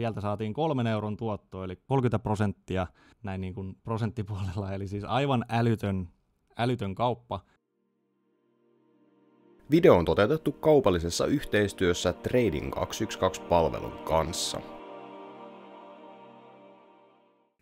sieltä saatiin kolmen euron tuotto, eli 30 prosenttia näin niin kuin prosenttipuolella, eli siis aivan älytön, älytön kauppa. Video on toteutettu kaupallisessa yhteistyössä Trading 212-palvelun kanssa.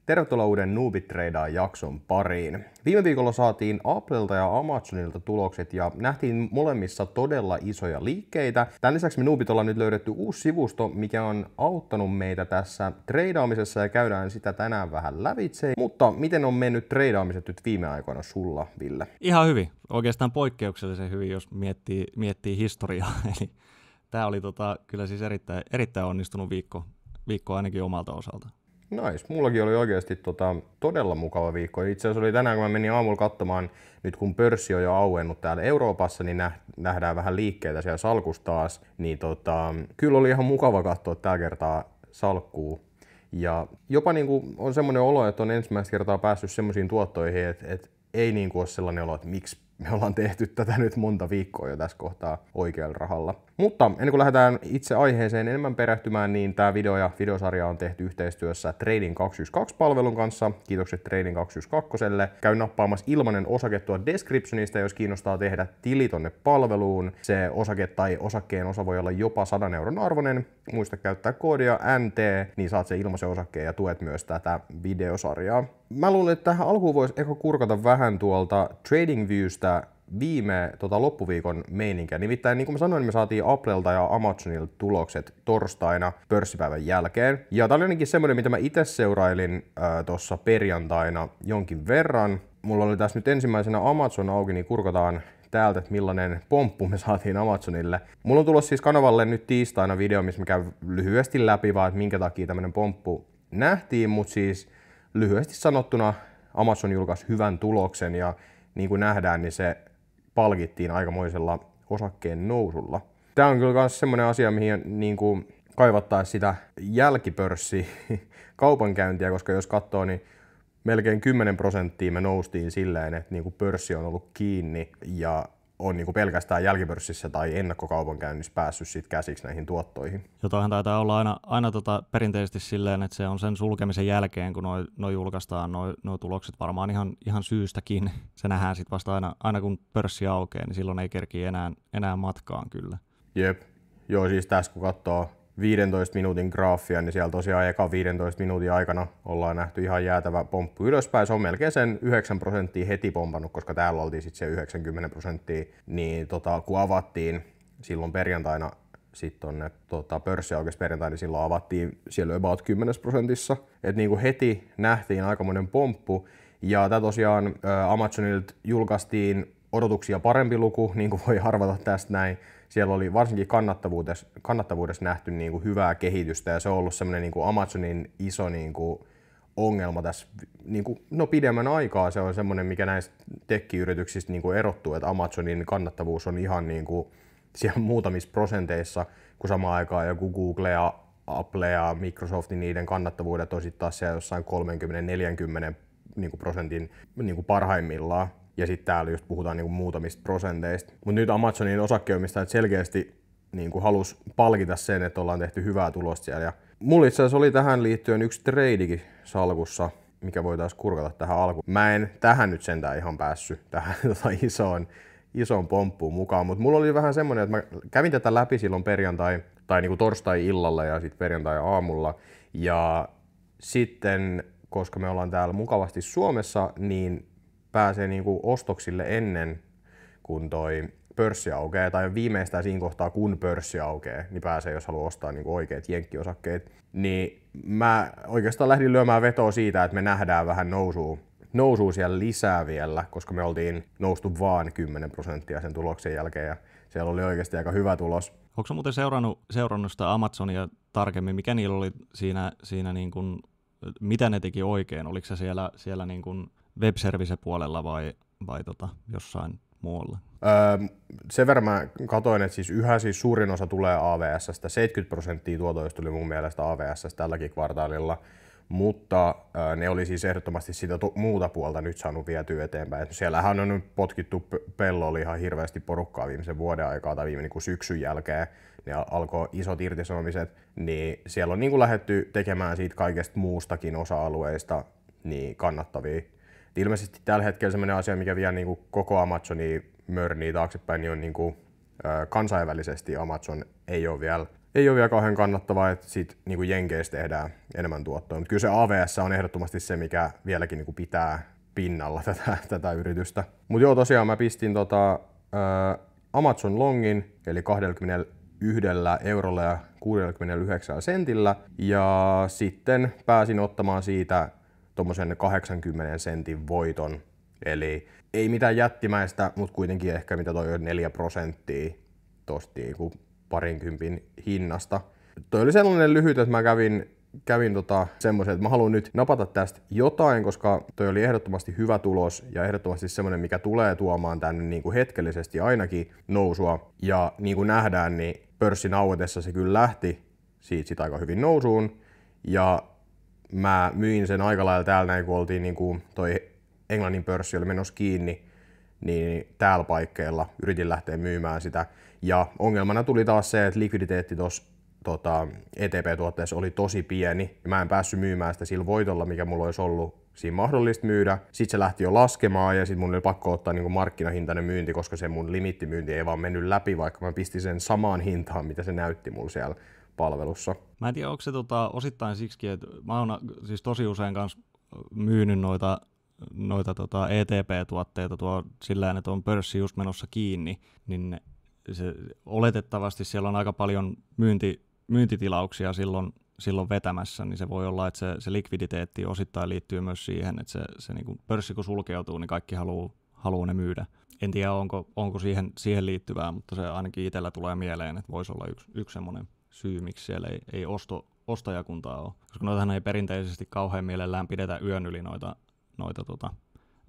Tervetuloa uuden Noobit jakson pariin. Viime viikolla saatiin Applelta ja Amazonilta tulokset ja nähtiin molemmissa todella isoja liikkeitä. Tämän lisäksi me Noobit ollaan nyt löydetty uusi sivusto, mikä on auttanut meitä tässä treidaamisessa ja käydään sitä tänään vähän lävitse. Mutta miten on mennyt treidaamiset nyt viime aikoina sulla, Ville? Ihan hyvin. Oikeastaan poikkeuksellisen hyvin, jos miettii, miettii historiaa. Eli tämä oli tota, kyllä siis erittäin, erittäin onnistunut viikko, viikko ainakin omalta osalta. Nice. Mullakin oli oikeasti tota, todella mukava viikko. Itse asiassa oli tänään, kun mä menin aamulla katsomaan, nyt kun pörssi on jo auennut täällä Euroopassa, niin nähdään vähän liikkeitä siellä salkusta taas. Niin tota, kyllä oli ihan mukava katsoa tällä kertaa salkkuu. Ja jopa niin kuin on semmoinen olo, että on ensimmäistä kertaa päässyt semmoisiin tuottoihin, että, että ei niin kuin ole sellainen olo, että miksi me ollaan tehty tätä nyt monta viikkoa jo tässä kohtaa oikealla rahalla. Mutta ennen kuin lähdetään itse aiheeseen enemmän perehtymään, niin tämä video ja videosarja on tehty yhteistyössä Trading 212-palvelun kanssa. Kiitokset Trading 212. Käy nappaamassa ilmanen osake tuo descriptionista, jos kiinnostaa tehdä tili tonne palveluun. Se osake tai osakkeen osa voi olla jopa 100 euron arvoinen. Muista käyttää koodia NT, niin saat se ilmaisen osakkeen ja tuet myös tätä videosarjaa. Mä luulen, että tähän alkuun voisi ehkä kurkata vähän tuolta TradingViewstä viime tota, loppuviikon meininkiä. Nimittäin niin kuin mä sanoin, niin me saatiin Applelta ja Amazonilta tulokset torstaina pörssipäivän jälkeen. Ja tää oli ainakin semmoinen, mitä mä itse seurailin äh, tuossa perjantaina jonkin verran. Mulla oli tässä nyt ensimmäisenä Amazon auki, niin kurkataan täältä, että millainen pomppu me saatiin Amazonille. Mulla on tulossa siis kanavalle nyt tiistaina video, missä mä käyn lyhyesti läpi vaan, että minkä takia tämmönen pomppu nähtiin, mutta siis lyhyesti sanottuna Amazon julkaisi hyvän tuloksen ja niin kuin nähdään, niin se palkittiin aikamoisella osakkeen nousulla. Tämä on kyllä myös semmoinen asia, mihin niin kuin kaivattaa sitä jälkipörssi kaupankäyntiä, koska jos katsoo, niin melkein 10 prosenttia me noustiin silleen, että niin kuin pörssi on ollut kiinni ja on niin kuin pelkästään jälkipörssissä tai ennakkokaupankäynnissä päässyt sit käsiksi näihin tuottoihin. Jotainhan taitaa olla aina, aina tota perinteisesti silleen, että se on sen sulkemisen jälkeen, kun noi, noi julkaistaan noi, noi tulokset varmaan ihan, ihan syystäkin. Se nähdään sitten vasta aina, aina kun pörssi aukeaa, niin silloin ei kerki enää, enää matkaan kyllä. Jep. Joo, siis tässä kun katsoo 15 minuutin graafia, niin siellä tosiaan eka 15 minuutin aikana ollaan nähty ihan jäätävä pomppu ylöspäin. Se on melkein sen 9 prosenttia heti pompannut, koska täällä oltiin sitten se 90 prosenttia, niin tota, kun avattiin silloin perjantaina sitten tuonne tota, pörssi aukesi perjantaina, niin silloin avattiin siellä about 10 prosentissa. Et niinku heti nähtiin aikamoinen pomppu. Ja tämä tosiaan Amazonilta julkaistiin odotuksia parempi luku, niin kuin voi arvata tästä näin siellä oli varsinkin kannattavuudessa, kannattavuudessa nähty niin kuin hyvää kehitystä ja se on ollut semmoinen niin kuin Amazonin iso niin kuin ongelma tässä niin kuin, no pidemmän aikaa. Se on semmoinen, mikä näistä tekkiyrityksistä niin kuin erottuu, että Amazonin kannattavuus on ihan niin kuin siellä muutamissa prosenteissa, kun samaan aikaan joku Google ja Apple ja Microsoftin niin niiden kannattavuudet on sitten taas siellä jossain 30-40 niin kuin prosentin niin kuin parhaimmillaan ja sitten täällä just puhutaan niin kuin muutamista prosenteista. Mutta nyt Amazonin osakkeenomistajat selkeästi niin kuin halusi palkita sen, että ollaan tehty hyvää tulosta siellä. Ja mulla itse asiassa oli tähän liittyen yksi treidikin salkussa, mikä voitaisiin kurkata tähän alkuun. Mä en tähän nyt sentään ihan päässyt, tähän tota isoon, isoon pomppuun mukaan, mutta mulla oli vähän semmoinen, että mä kävin tätä läpi silloin perjantai, tai niin kuin torstai-illalla ja sitten perjantai-aamulla. Ja sitten, koska me ollaan täällä mukavasti Suomessa, niin pääsee niin kuin ostoksille ennen kuin toi pörssi aukeaa, tai viimeistään siinä kohtaa, kun pörssi aukeaa, niin pääsee, jos haluaa ostaa niin kuin oikeat jenkkiosakkeet. Niin mä oikeastaan lähdin lyömään vetoa siitä, että me nähdään vähän nousua nousuu siellä lisää vielä, koska me oltiin noustu vaan 10 prosenttia sen tuloksen jälkeen ja siellä oli oikeasti aika hyvä tulos. Onko muuten seurannut, seurannut sitä Amazonia tarkemmin, mikä niillä oli siinä, siinä niin kuin, mitä ne teki oikein? Oliko se siellä, siellä niin kuin web puolella vai, vai tota, jossain muualla? Öö, sen verran mä katoin, että siis yhä siis suurin osa tulee avs 70 prosenttia tuotoista tuli mun mielestä avs tälläkin kvartaalilla, mutta öö, ne oli siis ehdottomasti sitä to- muuta puolta nyt saanut vietyä eteenpäin. Et siellähän on nyt potkittu p- oli ihan hirveästi porukkaa viimeisen vuoden aikaa tai viime niin syksyn jälkeen. Ne alkoi isot irtisanomiset, niin siellä on niin lähetty tekemään siitä kaikesta muustakin osa-alueista niin kannattavia ilmeisesti tällä hetkellä sellainen asia, mikä vie niin kuin koko Amazoni mörniä taaksepäin, niin on niin kuin, kansainvälisesti Amazon ei ole vielä ei ole vielä kauhean kannattavaa, että siitä niin kuin Jenkeissä tehdään enemmän tuottoa. Mutta kyllä se AVS on ehdottomasti se, mikä vieläkin niin kuin pitää pinnalla tätä, tätä yritystä. Mutta joo, tosiaan mä pistin tota, ö, Amazon Longin, eli 21 eurolla ja 69 sentillä. Ja sitten pääsin ottamaan siitä tuommoisen 80 sentin voiton. Eli ei mitään jättimäistä, mutta kuitenkin ehkä mitä toi 4 prosenttia tosti niinku parinkympin hinnasta. Toi oli sellainen lyhyt, että mä kävin kävin tota semmoisen, että mä haluan nyt napata tästä jotain, koska toi oli ehdottomasti hyvä tulos ja ehdottomasti semmoinen, mikä tulee tuomaan tänne niin kuin hetkellisesti ainakin nousua. Ja niin kuin nähdään, niin pörssin auetessa se kyllä lähti siitä sitä aika hyvin nousuun. Ja mä myin sen aika lailla täällä näin, kun oltiin niin kuin toi Englannin pörssi oli menossa kiinni, niin täällä paikkeilla yritin lähteä myymään sitä. Ja ongelmana tuli taas se, että likviditeetti tuossa tota, ETP-tuotteessa oli tosi pieni. Mä en päässyt myymään sitä sillä voitolla, mikä mulla olisi ollut siinä mahdollista myydä. Sitten se lähti jo laskemaan ja sitten mun oli pakko ottaa niin markkinahintainen myynti, koska se mun limittimyynti ei vaan mennyt läpi, vaikka mä pistin sen samaan hintaan, mitä se näytti mulla siellä palvelussa. Mä en tiedä, onko se tota, osittain siksi, että mä oon siis tosi usein kanssa myynyt noita, noita tota ETP-tuotteita tuo sillä että on pörssi just menossa kiinni, niin se, oletettavasti siellä on aika paljon myynti, myyntitilauksia silloin, silloin vetämässä, niin se voi olla, että se, se likviditeetti osittain liittyy myös siihen, että se, se niin kuin pörssi kun sulkeutuu, niin kaikki haluaa haluu ne myydä. En tiedä, onko, onko siihen, siihen liittyvää, mutta se ainakin itsellä tulee mieleen, että voisi olla yksi, yksi semmoinen syy, miksi siellä ei, ei osto, ostajakuntaa ole. Koska noitahan ei perinteisesti kauhean mielellään pidetä yön yli noita, noita tota,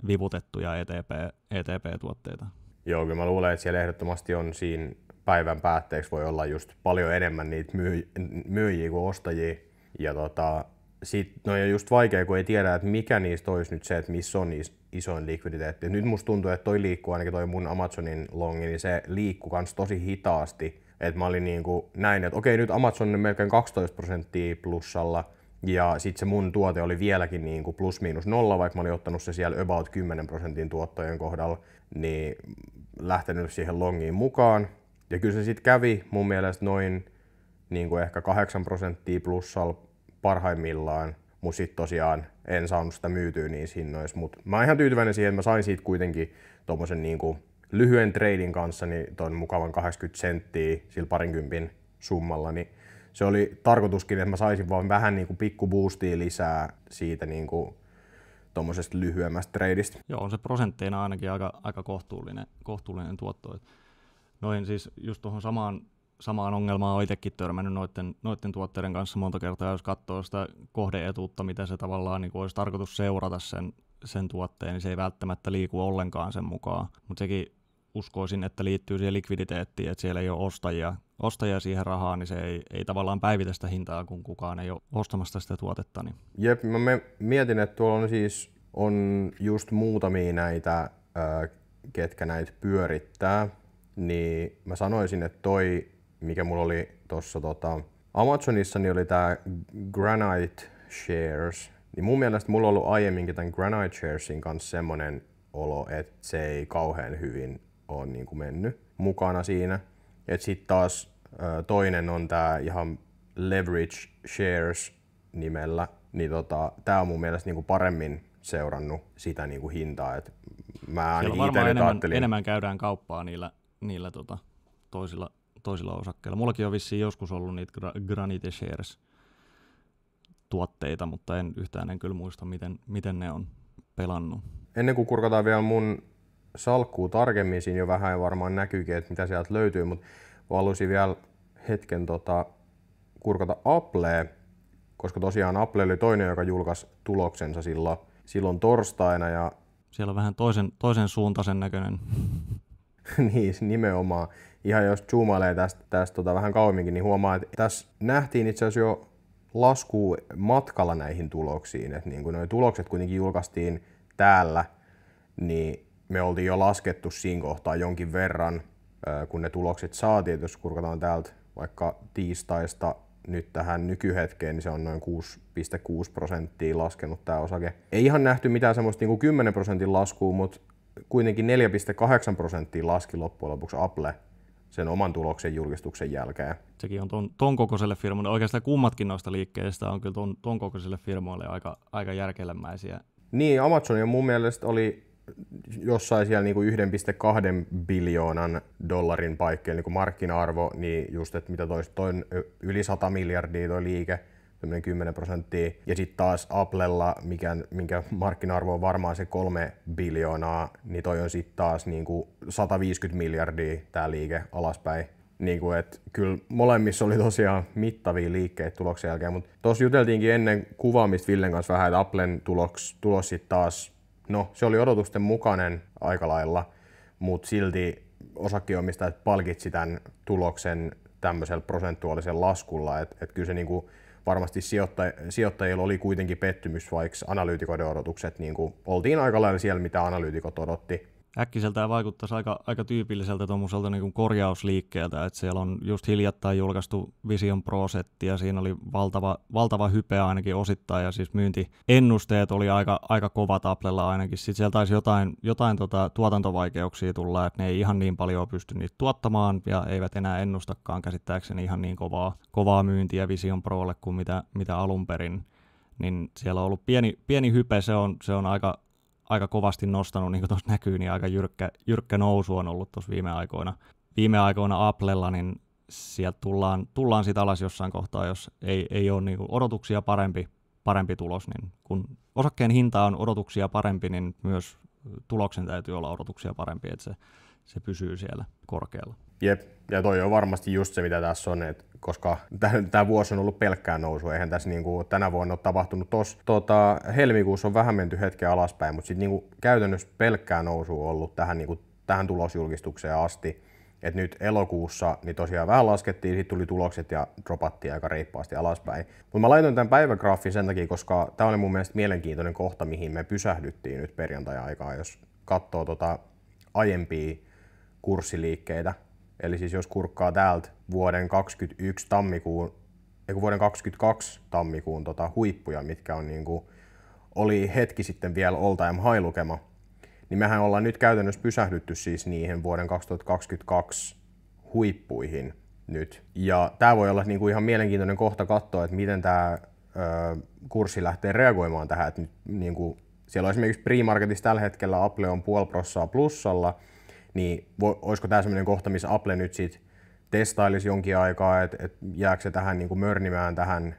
vivutettuja ETP, ETP-tuotteita. Joo, kyllä mä luulen, että siellä ehdottomasti on siinä päivän päätteeksi voi olla just paljon enemmän niitä myy- myyjiä kuin ostajia. Ja tota, sit, no ja just vaikea, kun ei tiedä, että mikä niistä olisi nyt se, että missä on is- isoin likviditeetti. nyt musta tuntuu, että toi liikkuu ainakin toi mun Amazonin longi, niin se liikkuu kans tosi hitaasti et mä olin niin kuin näin, että okei, nyt Amazon on melkein 12 prosenttia plussalla, ja sitten se mun tuote oli vieläkin niin kuin plus miinus nolla, vaikka mä olin ottanut se siellä about 10 prosentin tuottojen kohdalla, niin lähtenyt siihen longiin mukaan. Ja kyllä se sitten kävi mun mielestä noin niin kuin ehkä 8 prosenttia plussalla parhaimmillaan, mutta sitten tosiaan en saanut sitä myytyä niissä hinnoissa. Mutta mä oon ihan tyytyväinen siihen, että mä sain siitä kuitenkin tuommoisen niin kuin lyhyen treidin kanssa niin tuon mukavan 80 senttiä sillä parinkympin summalla, niin se oli tarkoituskin, että mä saisin vaan vähän niin kuin pikku boostia lisää siitä niin kuin tuommoisesta lyhyemmästä treidistä. Joo, on se prosentteina ainakin aika, aika kohtuullinen, kohtuullinen tuotto. Noin siis just tuohon samaan, samaan ongelmaan on itsekin törmännyt noiden, noiden tuotteiden kanssa monta kertaa, jos katsoo sitä kohdeetuutta, mitä se tavallaan niin kuin olisi tarkoitus seurata sen, sen tuotteen, niin se ei välttämättä liiku ollenkaan sen mukaan. Mutta sekin uskoisin, että liittyy siihen likviditeettiin, että siellä ei ole ostajia, ostajia siihen rahaan, niin se ei, ei tavallaan päivitä sitä hintaa, kun kukaan ei ole ostamassa sitä tuotetta. Niin. Jep, mä mietin, että tuolla on siis on just muutamia näitä, ketkä näitä pyörittää, niin mä sanoisin, että toi, mikä mulla oli tuossa tota, Amazonissa, niin oli tämä Granite Shares, niin mun mielestä mulla on ollut aiemminkin tämän Granite Sharesin kanssa semmonen olo, että se ei kauhean hyvin on niin kuin mennyt mukana siinä. sitten taas toinen on tämä ihan Leverage Shares nimellä, niin tota, tämä on mun mielestä niin kuin paremmin seurannut sitä niin kuin hintaa. Et mä varmaan enemmän, ajattelin... enemmän käydään kauppaa niillä, niillä tota, toisilla, toisilla osakkeilla. Mullakin on vissiin joskus ollut niitä gra- Granite Shares tuotteita, mutta en yhtään en kyllä muista, miten, miten ne on pelannut. Ennen kuin kurkataan vielä mun salkkuu tarkemmin, siinä jo vähän ja varmaan näkyykin, että mitä sieltä löytyy, mutta haluaisin vielä hetken tota, kurkata Applea, koska tosiaan Apple oli toinen, joka julkaisi tuloksensa silloin, silloin torstaina. Ja... Siellä on vähän toisen, toisen suuntaisen näköinen. niin, nimenomaan. Ihan jos zoomailee tästä, tästä tota, vähän kauemminkin, niin huomaa, että tässä nähtiin itse asiassa jo lasku matkalla näihin tuloksiin. että niin kuin noi tulokset kuitenkin julkaistiin täällä, niin me oltiin jo laskettu siinä kohtaa jonkin verran, kun ne tulokset saatiin, jos kurkataan täältä vaikka tiistaista nyt tähän nykyhetkeen, niin se on noin 6,6 prosenttia laskenut tämä osake. Ei ihan nähty mitään semmoista niin kuin 10 prosentin laskua, mutta kuitenkin 4,8 prosenttia laski loppujen lopuksi Apple sen oman tuloksen julkistuksen jälkeen. Sekin on ton, ton kokoiselle firmalle, oikeastaan kummatkin noista liikkeistä on kyllä ton, ton kokoiselle firmoille aika, aika järkelemäisiä. Niin, Amazon ja mun mielestä oli jossain siellä niin 1,2 biljoonan dollarin paikkeen niin markkina-arvo, niin just, että mitä toista, toi yli 100 miljardia toi liike, 10 prosenttia. Ja sitten taas Applella, mikä, minkä markkina-arvo on varmaan se kolme biljoonaa, niin toi on sitten taas niin 150 miljardia tämä liike alaspäin. Niin kuin, et, kyllä molemmissa oli tosiaan mittavia liikkeitä tuloksen jälkeen, mutta tuossa juteltiinkin ennen kuvaamista Villen kanssa vähän, että Applen tuloks, tulos sitten taas No, se oli odotusten mukainen aika lailla, mutta silti osakkeenomistajat palkitsi tämän tuloksen tämmöisellä prosentuaalisella laskulla, että et kyllä se niinku varmasti sijoittaj- sijoittajilla oli kuitenkin pettymys, vaikka analyytikoiden odotukset niinku, oltiin aika lailla siellä, mitä analyytikot odotti, äkkiseltään vaikuttaisi aika, aika tyypilliseltä tuommoiselta niin korjausliikkeeltä, että siellä on just hiljattain julkaistu Vision Pro-setti ja siinä oli valtava, valtava hype ainakin osittain ja siis myyntiennusteet oli aika, aika kova tablella ainakin. Sitten siellä taisi jotain, jotain tota, tuotantovaikeuksia tulla, että ne ei ihan niin paljon pysty niitä tuottamaan ja eivät enää ennustakaan käsittääkseni ihan niin kovaa, kovaa myyntiä Vision Prolle kuin mitä, mitä alun perin niin siellä on ollut pieni, pieni hype, se on, se on aika, aika kovasti nostanut, niin kuin tuossa näkyy, niin aika jyrkkä, jyrkkä nousu on ollut tuossa viime aikoina. Viime aikoina Applella, niin sieltä tullaan, tullaan sitä alas jossain kohtaa, jos ei, ei ole niin kuin odotuksia parempi, parempi tulos. Niin kun osakkeen hinta on odotuksia parempi, niin myös tuloksen täytyy olla odotuksia parempi, että se, se pysyy siellä korkealla. Jep, ja toi on varmasti just se, mitä tässä on, että koska tämä vuosi on ollut pelkkää nousu, Eihän tässä niinku tänä vuonna ole tapahtunut tos. Tota, helmikuussa on vähän menty hetken alaspäin, mutta sitten niinku käytännössä pelkkää on ollut tähän, niinku, tähän tulosjulkistukseen asti. Et nyt elokuussa niin tosiaan vähän laskettiin, sitten tuli tulokset ja dropattiin aika reippaasti alaspäin. Mutta mä laitoin tämän päivägraafin sen takia, koska tämä oli mun mielestä mielenkiintoinen kohta, mihin me pysähdyttiin nyt perjantai-aikaa, jos katsoo tota aiempia kurssiliikkeitä, Eli siis jos kurkkaa täältä vuoden 2021 tammikuun, ei vuoden 2022 tammikuun tota, huippuja, mitkä on niin kuin, oli hetki sitten vielä oltaen hailukema, niin mehän ollaan nyt käytännössä pysähdytty siis niihin vuoden 2022 huippuihin nyt. Ja tämä voi olla niin kuin ihan mielenkiintoinen kohta katsoa, että miten tämä kurssi lähtee reagoimaan tähän. Että nyt, niin kuin, siellä on esimerkiksi pre-marketissa tällä hetkellä Apple on puoli prossaa plussalla, niin vo, olisiko tämä sellainen kohta, missä Apple nyt sitten testailisi jonkin aikaa, että et jääkö se tähän niin kuin mörnimään tähän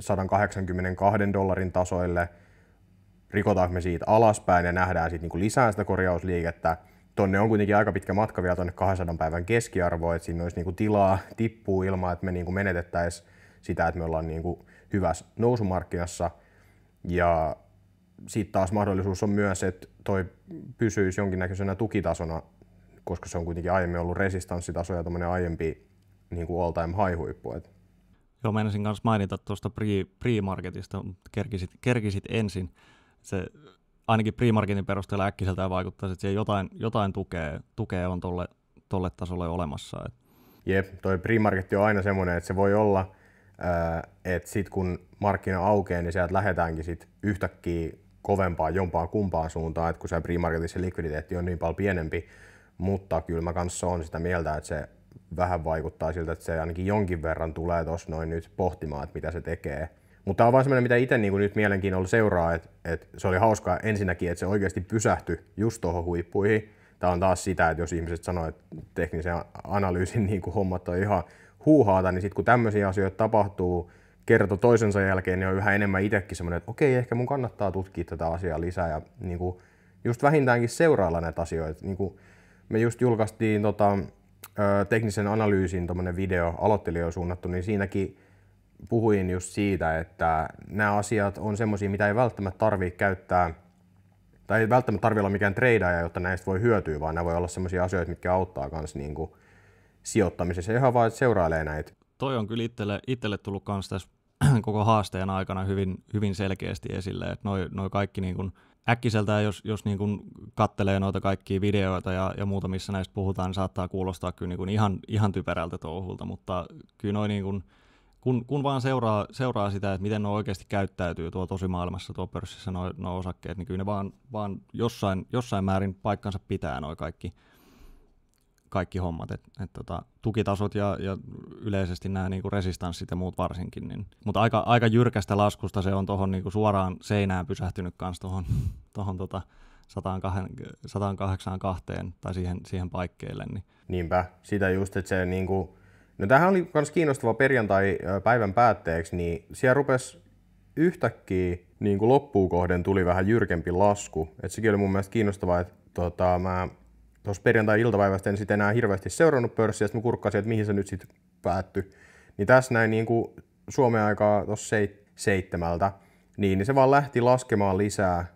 182 dollarin tasoille, rikotaanko me siitä alaspäin ja nähdään sitten niin lisää sitä korjausliikettä. Tonne on kuitenkin aika pitkä matka vielä tuonne 200 päivän keskiarvoon, että siinä olisi niin kuin tilaa tippuu ilman, että me niin kuin menetettäisiin sitä, että me ollaan niin kuin hyvässä nousumarkkinassa. Ja sitten taas mahdollisuus on myös, että toi pysyisi jonkinnäköisenä tukitasona koska se on kuitenkin aiemmin ollut resistanssitaso ja tuommoinen aiempi niin kuin all-time high-huippu. Et. Joo, menisin kanssa mainita tuosta pre-marketista, kerkisit, kerkisit ensin. Se ainakin pre-marketin perusteella äkkiseltään vaikuttaa, että siellä jotain, jotain tukea, tukea on tolle, tolle tasolle olemassa. Et. Jep, toi pre-market on aina semmoinen, että se voi olla, että sitten kun markkina aukeaa, niin sieltä lähdetäänkin sit yhtäkkiä kovempaa jompaan kumpaan suuntaan, että kun se pre-marketissa likviditeetti on niin paljon pienempi, mutta kyllä mä kanssa on sitä mieltä, että se vähän vaikuttaa siltä, että se ainakin jonkin verran tulee tuossa noin nyt pohtimaan, että mitä se tekee. Mutta tämä on vaan semmoinen, mitä itse niin nyt mielenkiinnolla seuraa, että, että se oli hauskaa ensinnäkin, että se oikeasti pysähtyi just tuohon huippuihin. Tämä on taas sitä, että jos ihmiset sanoo, että teknisen analyysin niin kuin hommat on ihan huuhaata, niin sitten kun tämmöisiä asioita tapahtuu kerto toisensa jälkeen, niin on yhä enemmän itsekin semmoinen, että okei, ehkä mun kannattaa tutkia tätä asiaa lisää ja niin kuin just vähintäänkin seurailla näitä asioita. Niin kuin, me just julkaistiin tota, teknisen analyysin video aloittelijoille suunnattu, niin siinäkin puhuin just siitä, että nämä asiat on semmoisia, mitä ei välttämättä tarvitse käyttää, tai ei välttämättä tarvitse olla mikään treidaaja, jotta näistä voi hyötyä, vaan nämä voi olla semmoisia asioita, mitkä auttaa myös niin sijoittamisessa. Ihan vaan, että seurailee näitä. Toi on kyllä itselle, itselle tullut myös tässä koko haasteen aikana hyvin, hyvin selkeästi esille, että noi, noi kaikki niin kuin – äkkiseltään, jos, jos niin kuin kattelee noita kaikkia videoita ja, ja muuta, missä näistä puhutaan, niin saattaa kuulostaa kyllä niin kuin ihan, ihan typerältä touhulta, mutta kyllä noi niin kuin, kun, kun vaan seuraa, seuraa sitä, että miten ne oikeasti käyttäytyy tuo tosi maailmassa tuo pörssissä nuo osakkeet, niin kyllä ne vaan, vaan jossain, jossain määrin paikkansa pitää nuo kaikki, kaikki hommat, että et tota, tukitasot ja, ja yleisesti nämä niinku resistanssit ja muut varsinkin. Niin. Mutta aika, aika jyrkästä laskusta se on tuohon niinku suoraan seinään pysähtynyt kanssa tuohon tohon, tota, 182 tai siihen, siihen paikkeille. Niin. Niinpä, sitä just, että se niinku, no tämähän oli myös kiinnostava perjantai päivän päätteeksi, niin siellä rupesi yhtäkkiä niin kuin loppuun kohden tuli vähän jyrkempi lasku. Et sekin oli mun mielestä kiinnostavaa, että tota, mä tuossa perjantai-iltapäivästä en sitten enää hirveästi seurannut pörssiä, sitten mä kurkkasin, että mihin se nyt sitten päättyi. Niin tässä näin niin kuin Suomen aikaa tuossa seit, seitsemältä, niin, niin se vaan lähti laskemaan lisää.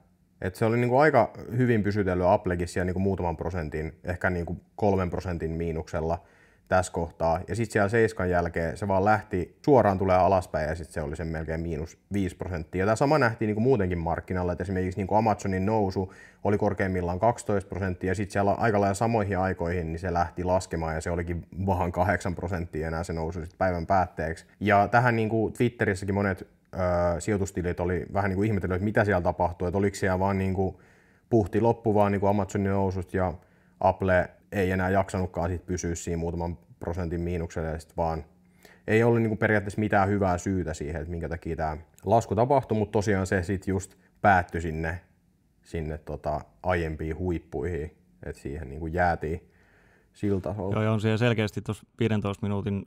Et se oli niin kuin aika hyvin pysytellyt Applekin siellä niin kuin muutaman prosentin, ehkä niin kuin kolmen prosentin miinuksella – tässä kohtaa. Ja sitten siellä seiskan jälkeen se vaan lähti suoraan tulee alaspäin ja sitten se oli sen melkein miinus 5 prosenttia. Tämä sama nähtiin niin kuin muutenkin markkinalla, että esimerkiksi niinku Amazonin nousu oli korkeimmillaan 12 prosenttia ja sitten siellä aika lailla samoihin aikoihin niin se lähti laskemaan ja se olikin vaan 8 prosenttia enää se nousu sitten päivän päätteeksi. Ja tähän niin kuin Twitterissäkin monet öö, sijoitustilit oli vähän niin kuin ihmetellyt, että mitä siellä tapahtui, että oliko siellä vaan niin kuin puhti loppu vaan niin kuin Amazonin nousut ja Apple ei enää jaksanutkaan sit pysyä siinä muutaman prosentin miinukselle, ja sit vaan ei ollut niinku periaatteessa mitään hyvää syytä siihen, että minkä takia tämä lasku tapahtui, mutta tosiaan se sitten just päättyi sinne, sinne tota aiempiin huippuihin, että siihen niinku jäätiin sillä tasolla. Joo, ja on siellä selkeästi tuossa 15 minuutin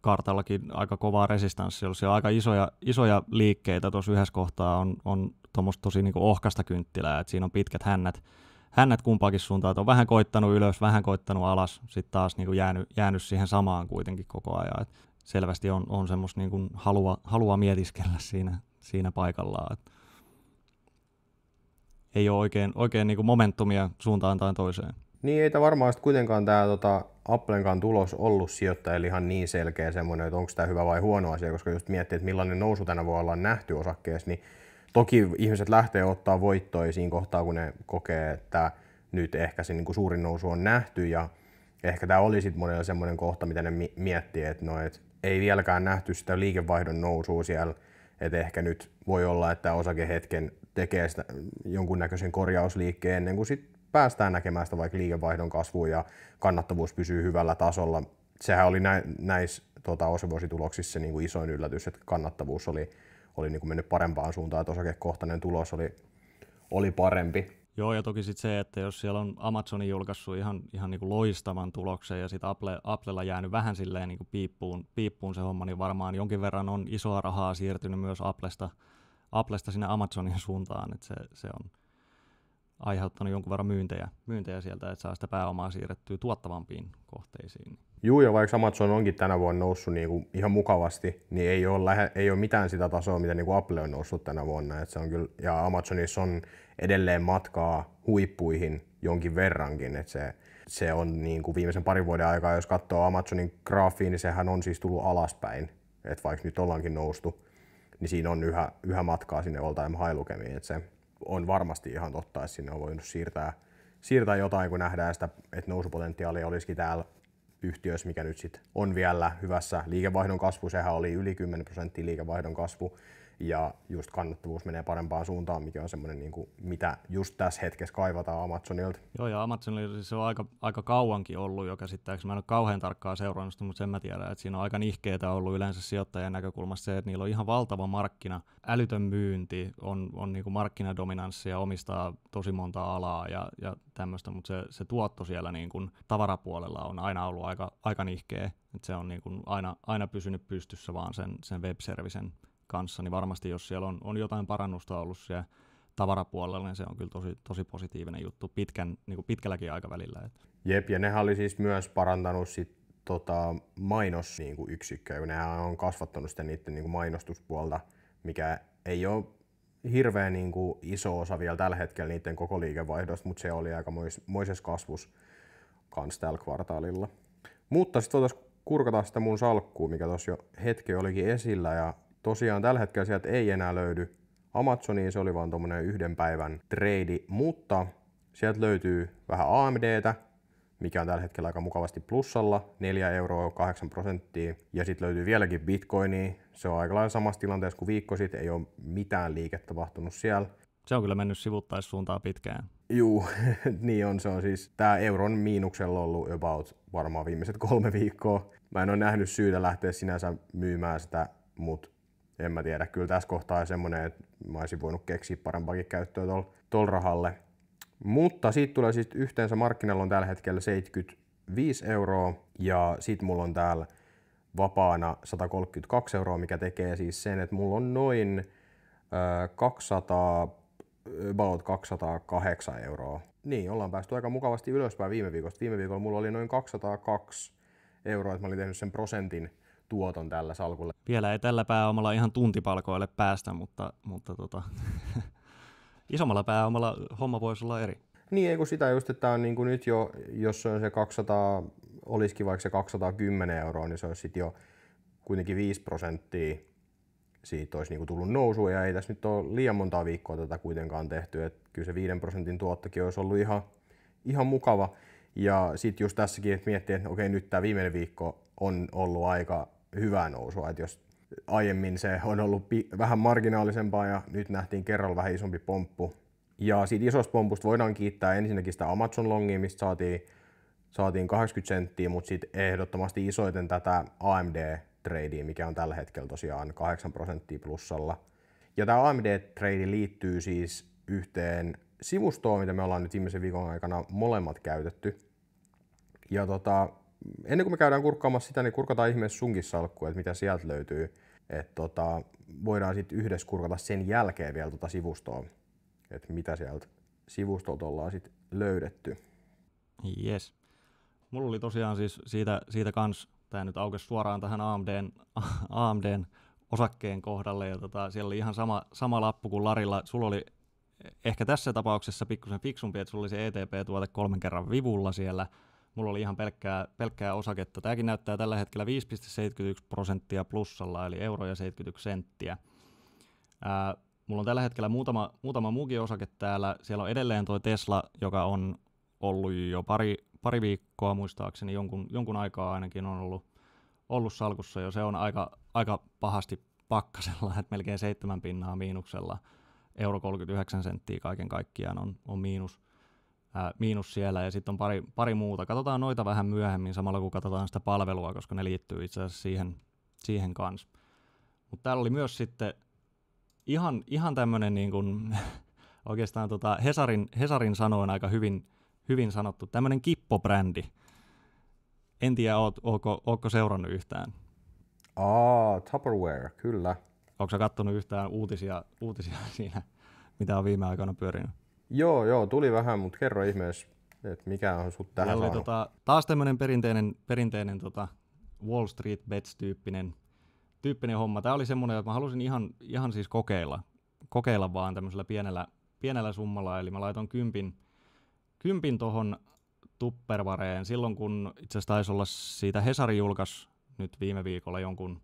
kartallakin aika kovaa resistanssia Siellä on aika isoja, isoja liikkeitä tuossa yhdessä kohtaa on, on tuommoista tosi niinku ohkasta kynttilää, että siinä on pitkät hännät, hännät kumpaakin suuntaan, on vähän koittanut ylös, vähän koittanut alas, sitten taas niin kuin jäänyt, jäänyt siihen samaan kuitenkin koko ajan. Et selvästi on, on semmoista niin halua, halua mietiskellä siinä, siinä paikallaan. Et ei ole oikein, oikein niin kuin momentumia suuntaan tai toiseen. Niin ei tämä varmaan kuitenkaan tämä tota, Applenkaan tulos ollut sijoittajille ihan niin selkeä semmoinen, että onko tämä hyvä vai huono asia, koska just miettii, että millainen nousu tänä voi olla nähty osakkeessa, niin Toki ihmiset lähtee ottaa voittoja siinä kohtaa, kun ne kokee, että nyt ehkä se niin kuin suurin nousu on nähty ja ehkä tämä oli sitten monella semmoinen kohta, mitä ne miettii, että no, et ei vieläkään nähty sitä liikevaihdon nousua siellä, että ehkä nyt voi olla, että osakehetken tekee sitä jonkunnäköisen korjausliikkeen ennen kuin sitten päästään näkemään sitä vaikka liikevaihdon kasvua ja kannattavuus pysyy hyvällä tasolla. Sehän oli nä- näissä tota, osavuosituloksissa niin kuin isoin yllätys, että kannattavuus oli oli niin kuin mennyt parempaan suuntaan, että osakekohtainen tulos oli, oli parempi. Joo, ja toki sitten se, että jos siellä on Amazonin julkaissut ihan, ihan niin kuin loistavan tuloksen ja sitten Apple, Applella jäänyt vähän silleen niin kuin piippuun, piippuun se homma, niin varmaan jonkin verran on isoa rahaa siirtynyt myös Applesta, Applesta sinne Amazonin suuntaan, että se, se on aiheuttanut jonkun verran myyntejä, myyntejä sieltä, että saa sitä pääomaa siirrettyä tuottavampiin kohteisiin. Juu, ja vaikka Amazon onkin tänä vuonna noussut niin kuin ihan mukavasti, niin ei ole, lähe, ei ole mitään sitä tasoa, mitä niin kuin Apple on noussut tänä vuonna. Et se on kyllä, ja Amazonissa on edelleen matkaa huippuihin jonkin verrankin. Et se, se on niin kuin viimeisen parin vuoden aikaa, jos katsoo Amazonin graafiin, niin sehän on siis tullut alaspäin. Et vaikka nyt ollaankin noustu, niin siinä on yhä, yhä matkaa sinne oltaen hailukemiin. Et se on varmasti ihan totta, että sinne on voinut siirtää, siirtää jotain, kun nähdään sitä, että nousupotentiaalia olisikin täällä yhtiöissä, mikä nyt sitten on vielä hyvässä liikevaihdon kasvu, sehän oli yli 10 prosenttia liikevaihdon kasvu ja just kannattavuus menee parempaan suuntaan, mikä on semmoinen, niin kuin, mitä just tässä hetkessä kaivataan Amazonilta. Joo, ja Amazonilta siis se on aika, aika kauankin ollut joka sitten, Mä en ole kauhean tarkkaa seurannut mutta sen mä tiedän, että siinä on aika nihkeetä ollut yleensä sijoittajien näkökulmassa se, että niillä on ihan valtava markkina. Älytön myynti on, on niin kuin markkinadominanssi ja omistaa tosi monta alaa ja, ja tämmöistä, mutta se, se tuotto siellä niin kuin tavarapuolella on aina ollut aika, aika nihkeä. että se on niin kuin aina, aina pysynyt pystyssä vaan sen, sen web-servisen kanssa, niin varmasti jos siellä on, on jotain parannusta ollut siellä tavarapuolella, niin se on kyllä tosi, tosi positiivinen juttu pitkän, niin kuin pitkälläkin aikavälillä. Jep, ja nehän oli siis myös parantanut sit, tota, mainos niin kuin yksikköä, kun nehän on kasvattanut sitä niiden niin kuin mainostuspuolta, mikä ei ole hirveän niin kuin, iso osa vielä tällä hetkellä niiden koko liikevaihdosta, mutta se oli aika mois, moises kasvus kans tällä kvartaalilla. Mutta sitten voitaisiin kurkata sitä mun salkkuu, mikä tuossa jo hetki olikin esillä ja Tosiaan tällä hetkellä sieltä ei enää löydy Amazoniin, se oli vaan tuommoinen yhden päivän trade, mutta sieltä löytyy vähän AMDtä, mikä on tällä hetkellä aika mukavasti plussalla, 4 euroa 8 prosenttia. Ja sitten löytyy vieläkin bitcoinia, se on aika lailla samassa tilanteessa kuin viikko sitten, ei ole mitään liikettä tapahtunut siellä. Se on kyllä mennyt sivuttaissuuntaa pitkään. Juu, niin on. Se on siis tämä euron miinuksella ollut about varmaan viimeiset kolme viikkoa. Mä en ole nähnyt syytä lähteä sinänsä myymään sitä, mutta en mä tiedä. Kyllä tässä kohtaa semmoinen, että mä olisin voinut keksiä parempakin käyttöä tuolla rahalle. Mutta siitä tulee siis yhteensä markkinoilla on tällä hetkellä 75 euroa ja sit mulla on täällä vapaana 132 euroa, mikä tekee siis sen, että mulla on noin 200, about 208 euroa. Niin, ollaan päästy aika mukavasti ylöspäin viime viikosta. Viime viikolla mulla oli noin 202 euroa, että mä olin tehnyt sen prosentin tuoton tällä salkulla. Vielä ei tällä pääomalla ihan tuntipalkoille päästä, mutta, mutta tota, isommalla pääomalla homma voisi olla eri. Niin, ei kun sitä just, että on niin kuin nyt jo, jos se on se 200, olisikin vaikka se 210 euroa, niin se on sitten jo kuitenkin 5 prosenttia siitä olisi niin kuin tullut nousua ja ei tässä nyt ole liian monta viikkoa tätä kuitenkaan tehty, että kyllä se 5 prosentin tuottokin olisi ollut ihan, ihan mukava. Ja sitten just tässäkin, että miettii, että okei nyt tämä viimeinen viikko on ollut aika hyvää nousua. Et jos aiemmin se on ollut vähän marginaalisempaa ja nyt nähtiin kerralla vähän isompi pomppu. Ja siitä isosta pompusta voidaan kiittää ensinnäkin sitä Amazon Longia, mistä saatiin, saatiin 80 senttiä, mutta sitten ehdottomasti isoiten tätä AMD tradea, mikä on tällä hetkellä tosiaan 8 prosenttia plussalla. Ja tämä AMD-trade liittyy siis yhteen sivustoon, mitä me ollaan nyt viimeisen viikon aikana molemmat käytetty. Ja tota, ennen kuin me käydään kurkkaamassa sitä, niin kurkataan ihmeessä sunkin salkku, että mitä sieltä löytyy. Et tota, voidaan sitten yhdessä kurkata sen jälkeen vielä tota sivustoa, että mitä sieltä sivustolta ollaan sitten löydetty. Yes. Mulla oli tosiaan siis siitä, siitä kans, tämä nyt aukesi suoraan tähän AMDn, AMDn osakkeen kohdalle, ja tota, siellä oli ihan sama, sama lappu kuin Larilla. Sulla oli ehkä tässä tapauksessa pikkusen fiksumpi, että sulla oli se ETP-tuote kolmen kerran vivulla siellä, mulla oli ihan pelkkää, pelkkää osaketta. Tämäkin näyttää tällä hetkellä 5,71 prosenttia plussalla, eli euroja 71 senttiä. Ää, mulla on tällä hetkellä muutama, muutama muukin osake täällä. Siellä on edelleen tuo Tesla, joka on ollut jo pari, pari viikkoa muistaakseni, jonkun, jonkun aikaa ainakin on ollut, ollut salkussa jo. Se on aika, aika pahasti pakkasella, että melkein seitsemän pinnaa miinuksella. Euro 39 senttiä kaiken kaikkiaan on, on miinus ää, miinus siellä ja sitten on pari, pari muuta. Katsotaan noita vähän myöhemmin samalla kun katsotaan sitä palvelua, koska ne liittyy itse asiassa siihen, siihen kanssa. Mutta täällä oli myös sitten ihan, ihan tämmöinen niin kuin, oikeastaan tota Hesarin, Hesarin sanoin aika hyvin, hyvin sanottu, tämmöinen kippobrändi. En tiedä, oot, ootko, ootko seurannut yhtään? Aa, Tupperware, kyllä. Onko sä kattonut yhtään uutisia, uutisia siinä, mitä on viime aikoina pyörinyt? Joo, joo, tuli vähän, mutta kerro ihmeessä, että mikä on sut tähän oli saanut. tota, taas tämmöinen perinteinen, perinteinen tota Wall Street Bets-tyyppinen tyyppinen homma. Tämä oli semmoinen, että mä halusin ihan, ihan siis kokeilla, kokeilla vaan tämmöisellä pienellä, pienellä summalla, eli mä laitoin kympin, kympin tohon tuppervareen, silloin, kun itse asiassa taisi olla siitä Hesari julkaisi nyt viime viikolla jonkun,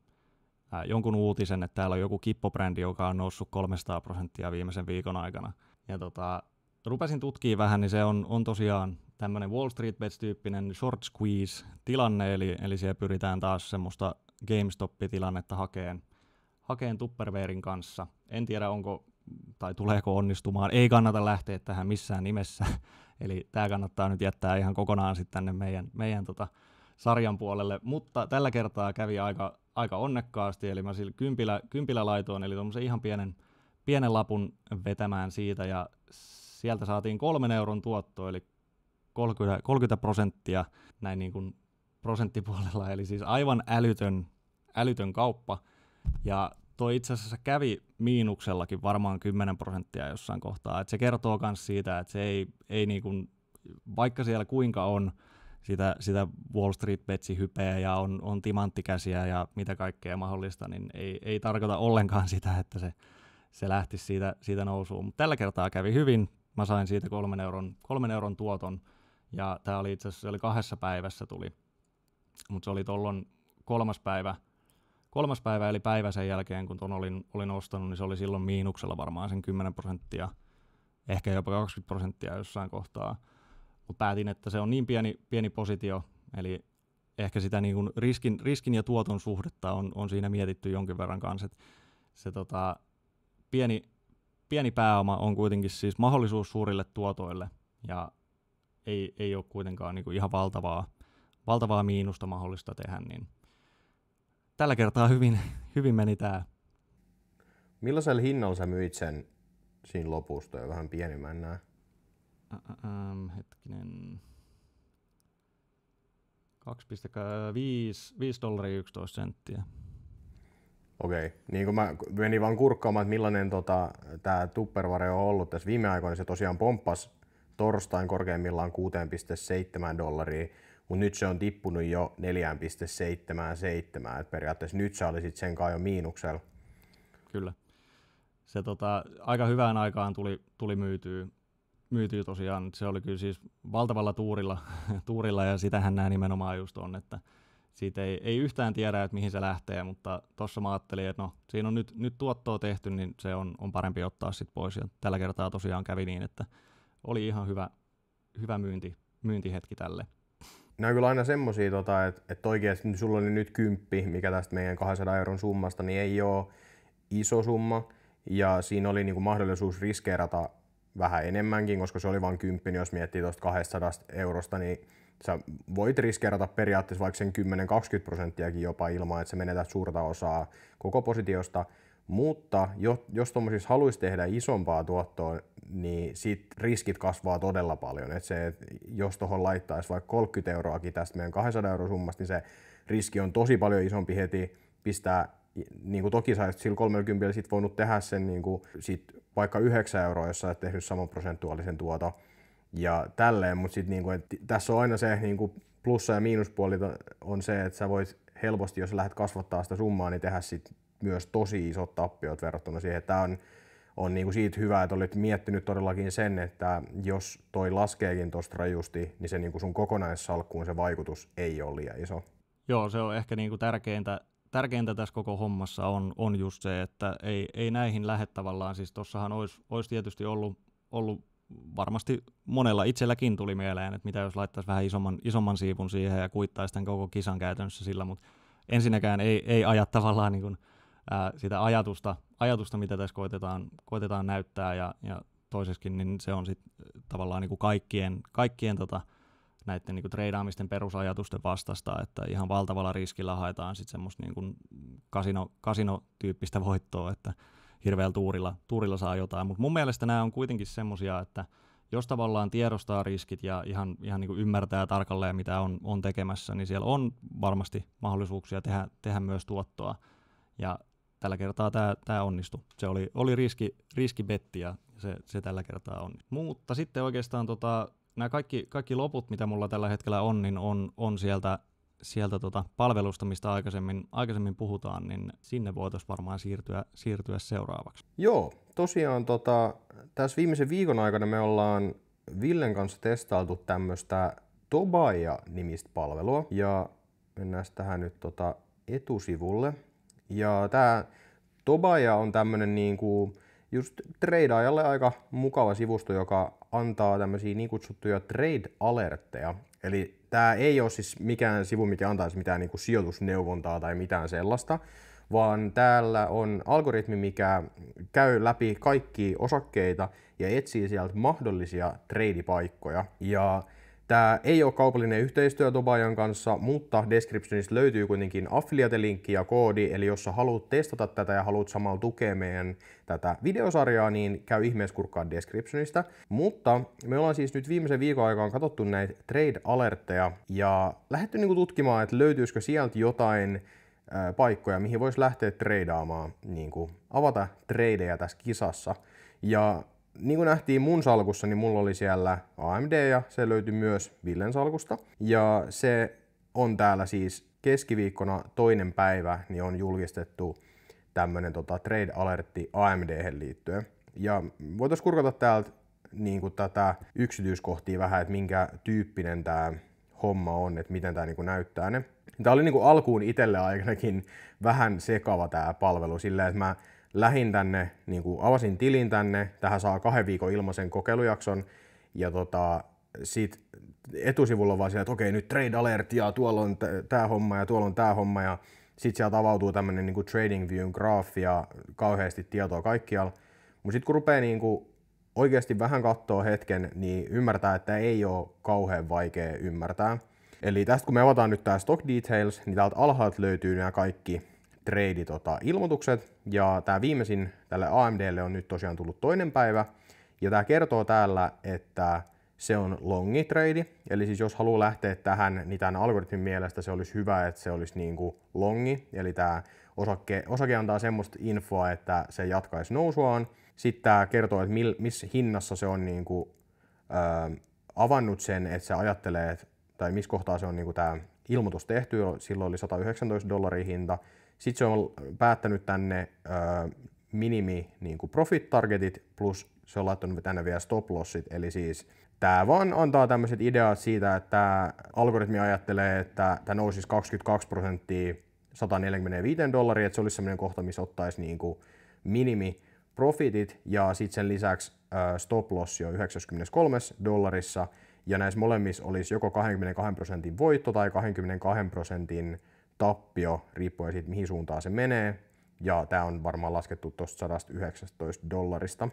äh, jonkun uutisen, että täällä on joku kippobrändi, joka on noussut 300 prosenttia viimeisen viikon aikana. Ja tota, rupesin tutkii vähän, niin se on, on tosiaan tämmöinen Wall Street Bets-tyyppinen short squeeze-tilanne, eli, eli siellä pyritään taas semmoista GameStop-tilannetta hakeen, hakeen Tupperwarein kanssa. En tiedä, onko tai tuleeko onnistumaan. Ei kannata lähteä tähän missään nimessä. Eli tämä kannattaa nyt jättää ihan kokonaan sitten tänne meidän, meidän tota, sarjan puolelle. Mutta tällä kertaa kävi aika, aika onnekkaasti, eli mä sillä kympillä, kympillä laitoin, eli tuommoisen ihan pienen, pienen lapun vetämään siitä, ja sieltä saatiin kolmen euron tuotto, eli 30, 30 prosenttia näin niin kuin prosenttipuolella, eli siis aivan älytön, älytön kauppa. Ja toi itse asiassa kävi miinuksellakin varmaan 10 prosenttia jossain kohtaa. Et se kertoo myös siitä, että se ei, ei niin kuin, vaikka siellä kuinka on sitä, sitä Wall Street betsi hypeä ja on, on timanttikäsiä ja mitä kaikkea mahdollista, niin ei, ei tarkoita ollenkaan sitä, että se, se lähti siitä, siitä nousuun. Mutta tällä kertaa kävi hyvin, Mä sain siitä kolmen euron, kolmen euron tuoton, ja tämä oli itse asiassa, se oli kahdessa päivässä tuli, mutta se oli tuolloin kolmas päivä, kolmas päivä eli päivä sen jälkeen, kun ton olin, olin ostanut, niin se oli silloin miinuksella varmaan sen 10 prosenttia, ehkä jopa 20 prosenttia jossain kohtaa. Mutta päätin, että se on niin pieni, pieni positio, eli ehkä sitä niin kuin riskin, riskin ja tuoton suhdetta on, on siinä mietitty jonkin verran kanssa. Se tota, pieni, pieni pääoma on kuitenkin siis mahdollisuus suurille tuotoille ja ei, ei ole kuitenkaan niin kuin ihan valtavaa, valtavaa miinusta mahdollista tehdä, niin tällä kertaa hyvin, hyvin meni tämä. Millaisella hinnalla sä myit sen siinä lopusta jo vähän pienemmän nää? Ähm, hetkinen. 2,5 äh, dollaria 11 senttiä. Okei. Okay. Niin kuin mä menin vaan kurkkaamaan, että millainen tota, tämä Tupperware on ollut tässä viime aikoina, se tosiaan pomppasi torstain korkeimmillaan 6,7 dollaria, mutta nyt se on tippunut jo 4,77, että periaatteessa nyt sä olisit sen kai jo miinuksella. Kyllä. Se tota, aika hyvään aikaan tuli, tuli myytyy, myytyy tosiaan. Se oli kyllä siis valtavalla tuurilla, tuurilla ja sitähän nämä nimenomaan just on, että – siitä ei, ei yhtään tiedä, että mihin se lähtee, mutta tuossa mä ajattelin, että no, siinä on nyt, nyt tuottoa tehty, niin se on, on parempi ottaa sitten pois. Ja tällä kertaa tosiaan kävi niin, että oli ihan hyvä, hyvä myynti, myyntihetki tälle. Nämä on kyllä aina semmoisia, tota, että, että oikeasti niin sulla oli nyt kymppi, mikä tästä meidän 200 euron summasta, niin ei ole iso summa. Ja siinä oli niin kuin mahdollisuus riskeerata vähän enemmänkin, koska se oli vain kymppi, niin jos miettii tuosta 200 eurosta, niin sä voit riskeerata periaatteessa vaikka sen 10-20 prosenttiakin jopa ilman, että sä menetät suurta osaa koko positiosta, mutta jos tuommoisissa haluaisi tehdä isompaa tuottoa, niin sit riskit kasvaa todella paljon. Et se, et jos tuohon laittaisi vaikka 30 euroakin tästä meidän 200 euroa summasta, niin se riski on tosi paljon isompi heti pistää, niin kuin toki sä sillä 30 sit voinut tehdä sen niin kuin sit vaikka 9 euroa, jos sä et tehnyt saman prosentuaalisen tuoton, ja tälleen, mutta sitten niinku, tässä on aina se niinku, plussa- ja miinuspuoli on se, että sä voit helposti, jos lähdet kasvattaa sitä summaa, niin tehdä sit myös tosi isot tappiot verrattuna siihen. Tämä on, on niinku siitä hyvä, että olet miettinyt todellakin sen, että jos toi laskeekin tuosta rajusti, niin se niinku sun kokonaissalkkuun se vaikutus ei ole liian iso. Joo, se on ehkä niinku tärkeintä, tärkeintä tässä koko hommassa on, on just se, että ei, ei näihin lähde tavallaan, siis tuossahan olisi olisi tietysti ollut, ollut varmasti monella itselläkin tuli mieleen, että mitä jos laittaisi vähän isomman, isomman siivun siihen ja kuittaisi tämän koko kisan käytännössä sillä, mutta ensinnäkään ei, ei aja tavallaan niin kuin, ää, sitä ajatusta, ajatusta, mitä tässä koitetaan, koitetaan näyttää ja, ja toiseksi niin se on sit tavallaan niin kuin kaikkien, kaikkien tota, näiden niin kuin treidaamisten perusajatusten vastasta, että ihan valtavalla riskillä haetaan sitten semmoista niin kuin kasino, kasinotyyppistä voittoa, että hirveällä tuurilla, tuurilla saa jotain. Mutta mun mielestä nämä on kuitenkin semmoisia, että jos tavallaan tiedostaa riskit ja ihan, ihan niin kuin ymmärtää tarkalleen, mitä on, on tekemässä, niin siellä on varmasti mahdollisuuksia tehdä, tehdä myös tuottoa. Ja tällä kertaa tämä, tämä onnistui. Se oli, oli riski, riskibetti ja se, se tällä kertaa on. Mutta sitten oikeastaan tota, nämä kaikki, kaikki loput, mitä mulla tällä hetkellä on, niin on, on sieltä sieltä tota palvelusta, mistä aikaisemmin, aikaisemmin puhutaan, niin sinne voitaisiin varmaan siirtyä, siirtyä seuraavaksi. Joo, tosiaan tota, tässä viimeisen viikon aikana me ollaan Villen kanssa testailtu tämmöistä Tobaja nimistä palvelua, ja mennään tähän nyt tota etusivulle. Ja tämä Tobaja on tämmöinen niinku just treidaajalle aika mukava sivusto, joka antaa tämmöisiä niin kutsuttuja trade-alertteja. Eli Tämä ei ole siis mikään sivu, mikä antaisi mitään niin kuin sijoitusneuvontaa tai mitään sellaista, vaan täällä on algoritmi, mikä käy läpi kaikki osakkeita ja etsii sieltä mahdollisia treidipaikkoja. Ja Tämä ei ole kaupallinen yhteistyö Tobajan kanssa, mutta descriptionista löytyy kuitenkin affiliate-linkki ja koodi, eli jos sä haluat testata tätä ja haluat samalla tukea meidän tätä videosarjaa, niin käy ihmeessä kurkkaa descriptionista. Mutta me ollaan siis nyt viimeisen viikon aikaan katsottu näitä trade-alertteja ja lähdetty niinku tutkimaan, että löytyisikö sieltä jotain ää, paikkoja, mihin voisi lähteä treidaamaan, niin kuin avata tradeja tässä kisassa. Ja niin kuin nähtiin mun salkussa, niin mulla oli siellä AMD ja se löytyi myös Villen salkusta. Ja se on täällä siis keskiviikkona toinen päivä, niin on julkistettu tämmönen tota trade alertti AMD liittyen. Ja voitaisiin kurkata täältä niin kuin tätä yksityiskohtia vähän, että minkä tyyppinen tämä homma on, että miten tämä niin näyttää ne. Tämä oli niin kuin alkuun itselle ainakin vähän sekava tämä palvelu silleen että mä lähin tänne, niin kuin avasin tilin tänne, tähän saa kahden viikon ilmaisen kokeilujakson, ja tota, sit etusivulla on vaan siellä, että okei, nyt trade alert, ja tuolla on tämä homma, ja tuolla on tämä homma, ja sitten sieltä avautuu tämmöinen niin trading viewn graafi ja kauheasti tietoa kaikkialla. Mutta sitten kun rupeaa niin kuin oikeasti vähän katsoa hetken, niin ymmärtää, että ei ole kauhean vaikea ymmärtää. Eli tästä kun me avataan nyt tämä Stock Details, niin täältä alhaalta löytyy nämä kaikki trade tota, ilmoitukset. Ja tämä viimeisin tälle AMDlle on nyt tosiaan tullut toinen päivä. Ja tämä kertoo täällä, että se on longi trade, eli siis jos haluaa lähteä tähän, niin tämän algoritmin mielestä se olisi hyvä, että se olisi niin kuin longi, eli tämä osake, osake antaa semmoista infoa, että se jatkaisi nousuaan. Sitten tämä kertoo, että mil, missä hinnassa se on niin kuin, ö, öö, avannut sen, että se ajattelee, että, tai missä kohtaa se on niin kuin tämä ilmoitus tehty, silloin oli 119 dollaria hinta, sitten se on päättänyt tänne minimi niin kuin profit targetit plus se on laittanut tänne vielä stop lossit, eli siis Tämä vaan antaa tämmöiset ideat siitä, että tämä algoritmi ajattelee, että tämä nousisi 22 prosenttia 145 dollaria, että se olisi semmoinen kohta, missä ottaisi niin kuin minimi profitit ja sitten sen lisäksi stop loss jo 93 dollarissa ja näissä molemmissa olisi joko 22 prosentin voitto tai 22 prosentin tappio, riippuen siitä mihin suuntaan se menee, ja tämä on varmaan laskettu tuosta 119 dollarista.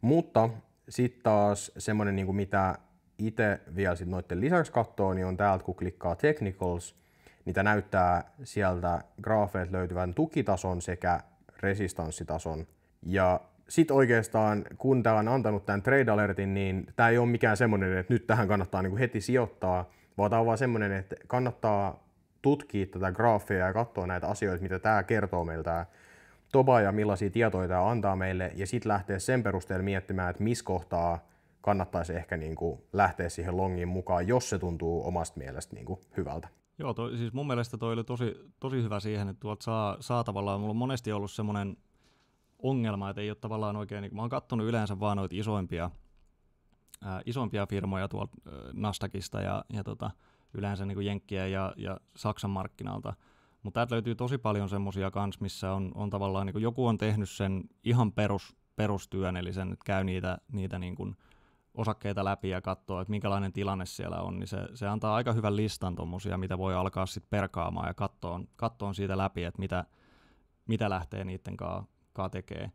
Mutta sitten taas semmoinen, niin mitä itse vielä sit noiden lisäksi katsoo, niin on täältä, kun klikkaa Technicals, niitä näyttää sieltä graafeet löytyvän tukitason sekä resistanssitason. Ja sitten oikeastaan, kun tämä on antanut tämän trade alertin, niin tämä ei ole mikään semmoinen, että nyt tähän kannattaa niinku heti sijoittaa, vaan tämä on vaan semmoinen, että kannattaa tutkia tätä graafia ja katsoa näitä asioita, mitä tämä kertoo meiltä tämä Toba ja millaisia tietoja tämä antaa meille, ja sitten lähteä sen perusteella miettimään, että missä kohtaa kannattaisi ehkä niin kuin lähteä siihen longiin mukaan, jos se tuntuu omasta mielestä niin kuin hyvältä. Joo, toi, siis mun mielestä toi oli tosi, tosi hyvä siihen, että tuolta saa, saa tavallaan, mulla on monesti ollut semmoinen ongelma, että ei ole tavallaan oikein, niin mä oon kattonut yleensä vaan noita isoimpia, ää, isoimpia firmoja tuolta ää, Nasdaqista ja, ja tota, yleensä niin Jenkkien ja, ja Saksan markkinalta. Mutta täältä löytyy tosi paljon semmoisia kans, missä on, on tavallaan niin joku on tehnyt sen ihan perus, perustyön, eli sen, että käy niitä, niitä niin kuin osakkeita läpi ja katsoo, että minkälainen tilanne siellä on, niin se, se antaa aika hyvän listan tuommoisia, mitä voi alkaa sitten perkaamaan ja kattoon, kattoon siitä läpi, että mitä, mitä lähtee niiden kanssa tekemään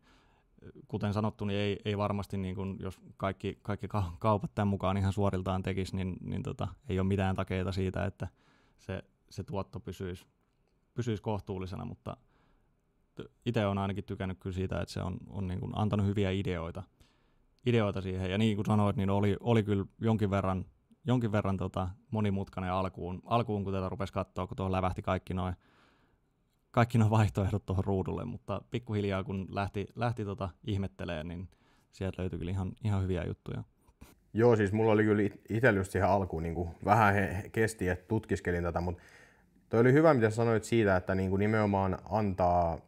kuten sanottu, niin ei, ei varmasti, niin kun, jos kaikki, kaikki kaupat tämän mukaan ihan suoriltaan tekisi, niin, niin tota, ei ole mitään takeita siitä, että se, se tuotto pysyisi, pysyisi kohtuullisena, mutta itse olen ainakin tykännyt kyllä siitä, että se on, on niin kun antanut hyviä ideoita, ideoita siihen. Ja niin kuin sanoit, niin oli, oli kyllä jonkin verran, jonkin verran tota monimutkainen alkuun, alkuun, kun tätä rupesi katsoa, kun tuohon lävähti kaikki noin kaikki nuo vaihtoehdot tuohon ruudulle, mutta pikkuhiljaa kun lähti, lähti tota ihmetteleen, niin sieltä löytyi kyllä ihan, ihan hyviä juttuja. Joo, siis mulla oli kyllä just siihen alkuun niin kuin vähän he, kesti, että tutkiskelin tätä, mutta toi oli hyvä, mitä sanoit siitä, että niin kuin nimenomaan antaa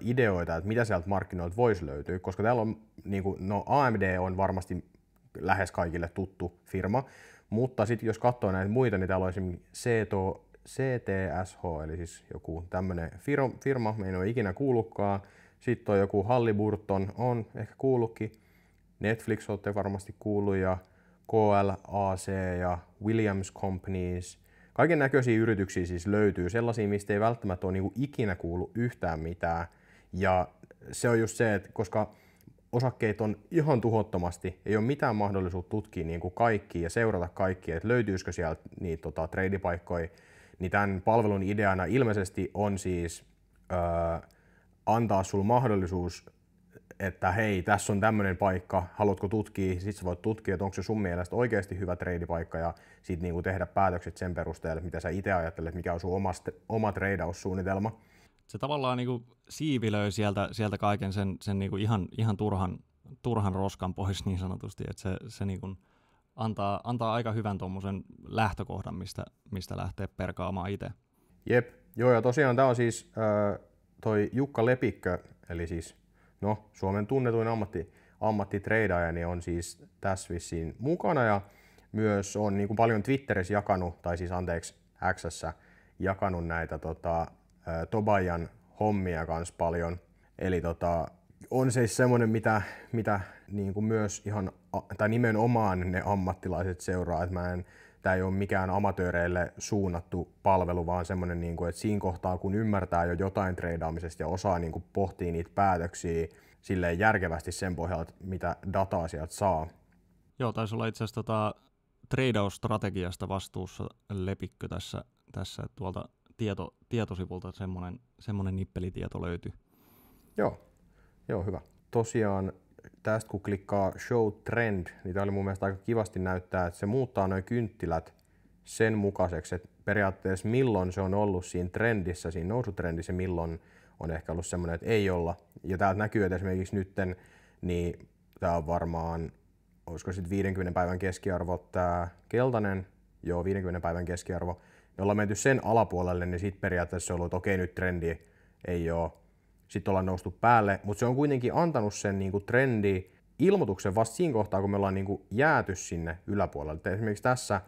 ideoita, että mitä sieltä markkinoilta voisi löytyä, koska täällä on, niin kuin, no AMD on varmasti lähes kaikille tuttu firma, mutta sitten jos katsoo näitä muita, niin täällä on esimerkiksi CTO, CTSH, eli siis joku tämmöinen firma, me ei ole ikinä kuullutkaan. Sitten on joku Halliburton, on ehkä kuullutkin. Netflix olette varmasti kuullut ja KLAC ja Williams Companies. Kaiken näköisiä yrityksiä siis löytyy, sellaisia, mistä ei välttämättä ole niinku ikinä kuullut yhtään mitään. Ja se on just se, että koska osakkeet on ihan tuhottomasti, ei ole mitään mahdollisuutta tutkia niin kuin kaikki ja seurata kaikkia, että löytyisikö sieltä niitä tota, treidipaikkoja, niin tämän palvelun ideana ilmeisesti on siis ö, antaa sulle mahdollisuus, että hei, tässä on tämmöinen paikka, haluatko tutkia, sit sä voit tutkia, että onko se sun mielestä oikeasti hyvä treidipaikka ja sit niinku tehdä päätökset sen perusteella, mitä sä itse ajattelet, mikä on sun oma, oma treidaussuunnitelma. Se tavallaan niinku siivilöi sieltä, sieltä kaiken sen, sen niinku ihan, ihan turhan, turhan roskan pois niin sanotusti, että se, se niinku, antaa, antaa aika hyvän tuommoisen lähtökohdan, mistä, mistä lähtee perkaamaan itse. Jep, joo ja tosiaan tämä on siis äh, toi Jukka Lepikkö, eli siis no, Suomen tunnetuin ammatti, ammattitreidaaja, niin on siis tässä vissiin mukana ja myös on niin kuin paljon Twitterissä jakanut, tai siis anteeksi x jakanut näitä tota, äh, Tobajan hommia kans paljon. Eli tota, on siis semmoinen, mitä, mitä niin kuin myös ihan tai nimenomaan ne ammattilaiset seuraa, että mä en, tämä ei ole mikään amatööreille suunnattu palvelu, vaan semmoinen, niin kuin, että siinä kohtaa kun ymmärtää jo jotain treidaamisesta ja osaa niin kuin, pohtia niitä päätöksiä silleen järkevästi sen pohjalta, mitä dataa sieltä saa. Joo, taisi olla itse asiassa tota, treidausstrategiasta vastuussa lepikkö tässä, tässä tuolta tieto, tietosivulta semmoinen, semmoinen nippelitieto löytyy. Joo, joo hyvä. Tosiaan tästä kun klikkaa show trend, niin tämä oli mun mielestä aika kivasti näyttää, että se muuttaa noin kynttilät sen mukaiseksi, että periaatteessa milloin se on ollut siinä trendissä, siinä nousutrendissä, milloin on ehkä ollut semmoinen, että ei olla. Ja täältä näkyy, että esimerkiksi nytten, niin tämä on varmaan, olisiko sitten 50 päivän keskiarvo tämä keltainen, joo 50 päivän keskiarvo, jolla on menty sen alapuolelle, niin sitten periaatteessa on ollut, että okei nyt trendi ei ole sitten ollaan noustu päälle, mutta se on kuitenkin antanut sen niin kuin trendi ilmoituksen vasta siinä kohtaa, kun me ollaan niin kuin jääty sinne yläpuolelle. Et esimerkiksi tässä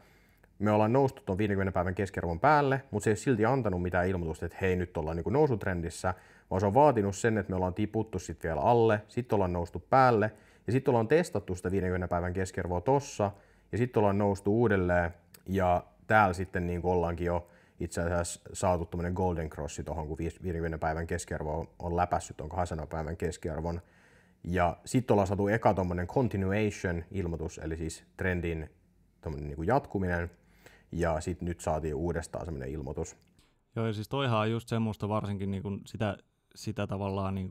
me ollaan noustu tuon 50 päivän keskiarvon päälle, mutta se ei silti antanut mitään ilmoitusta, että hei nyt ollaan niin kuin nousutrendissä, vaan se on vaatinut sen, että me ollaan tiputtu sitten vielä alle, sitten ollaan noustu päälle ja sitten ollaan testattu sitä 50 päivän keskiarvoa tossa ja sitten ollaan noustu uudelleen ja täällä sitten niin kuin ollaankin jo itse asiassa saatu tämmöinen golden crossi tuohon, kun 50 päivän keskiarvo on, on läpässyt tuon 200 päivän keskiarvon. Ja sitten ollaan saatu eka tuommoinen continuation-ilmoitus, eli siis trendin niin kuin jatkuminen, ja sitten nyt saatiin uudestaan semmoinen ilmoitus. Joo, ja siis toihan on just semmoista varsinkin niin sitä, sitä tavallaan niin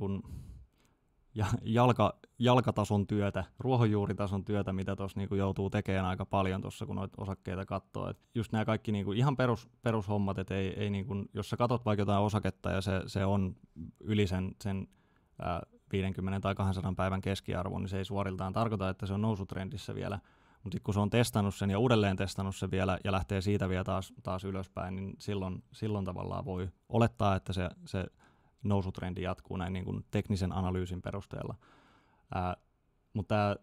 ja, jalka, jalkatason työtä, ruohonjuuritason työtä, mitä tuossa niinku joutuu tekemään aika paljon tuossa, kun noita osakkeita katsoo. Et just nämä kaikki niinku ihan perus, perushommat, että ei, ei niinku, jos sä katot vaikka jotain osaketta ja se, se on yli sen, sen ää, 50 tai 200 päivän keskiarvon, niin se ei suoriltaan tarkoita, että se on nousutrendissä vielä. Mutta kun se on testannut sen ja uudelleen testannut sen vielä ja lähtee siitä vielä taas, taas ylöspäin, niin silloin, silloin tavallaan voi olettaa, että se, se – nousutrendi jatkuu näin niin kuin teknisen analyysin perusteella. Ää, mutta tämä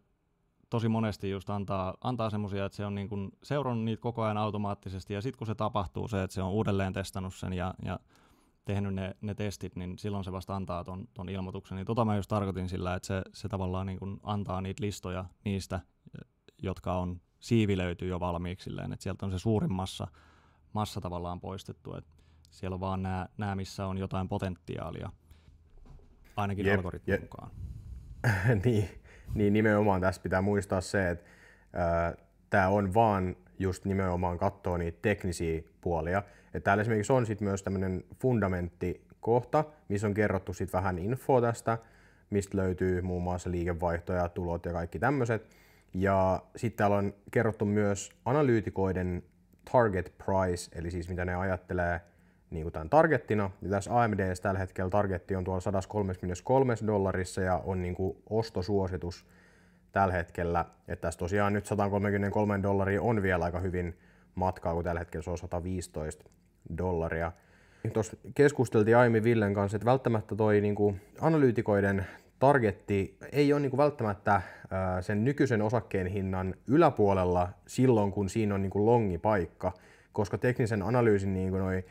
tosi monesti just antaa, antaa semmoisia, että se on niin kuin seurannut niitä koko ajan automaattisesti, ja sitten kun se tapahtuu se, että se on uudelleen testannut sen ja, ja tehnyt ne, ne testit, niin silloin se vasta antaa ton, ton ilmoituksen. Niin tota mä just tarkoitin sillä, että se, se tavallaan niin kuin antaa niitä listoja niistä, jotka on siivilöity jo valmiiksi että sieltä on se suurin massa, massa tavallaan poistettu. Että siellä on vaan nämä, nämä missä on jotain potentiaalia, ainakin jep, algoritmin jep. mukaan. niin, niin, nimenomaan tässä pitää muistaa se, että äh, tämä on vaan just nimenomaan katsoa niitä teknisiä puolia. Et täällä esimerkiksi on sit myös tämmöinen fundamenttikohta, missä on kerrottu sit vähän info tästä, mistä löytyy muun muassa liikevaihto ja tulot ja kaikki tämmöiset. Ja sitten täällä on kerrottu myös analyytikoiden target price, eli siis mitä ne ajattelee Niinku niin kuin tämän targettina. Ja tässä AMD tällä hetkellä targetti on tuolla 133 dollarissa ja on niin kuin ostosuositus tällä hetkellä. Että tässä tosiaan nyt 133 dollaria on vielä aika hyvin matkaa, kun tällä hetkellä se on 115 dollaria. Niin Tuossa keskusteltiin aiemmin Villen kanssa, että välttämättä toi niin kuin analyytikoiden targetti ei ole niin kuin välttämättä sen nykyisen osakkeen hinnan yläpuolella silloin, kun siinä on niin kuin longi paikka, koska teknisen analyysin niin kuin noi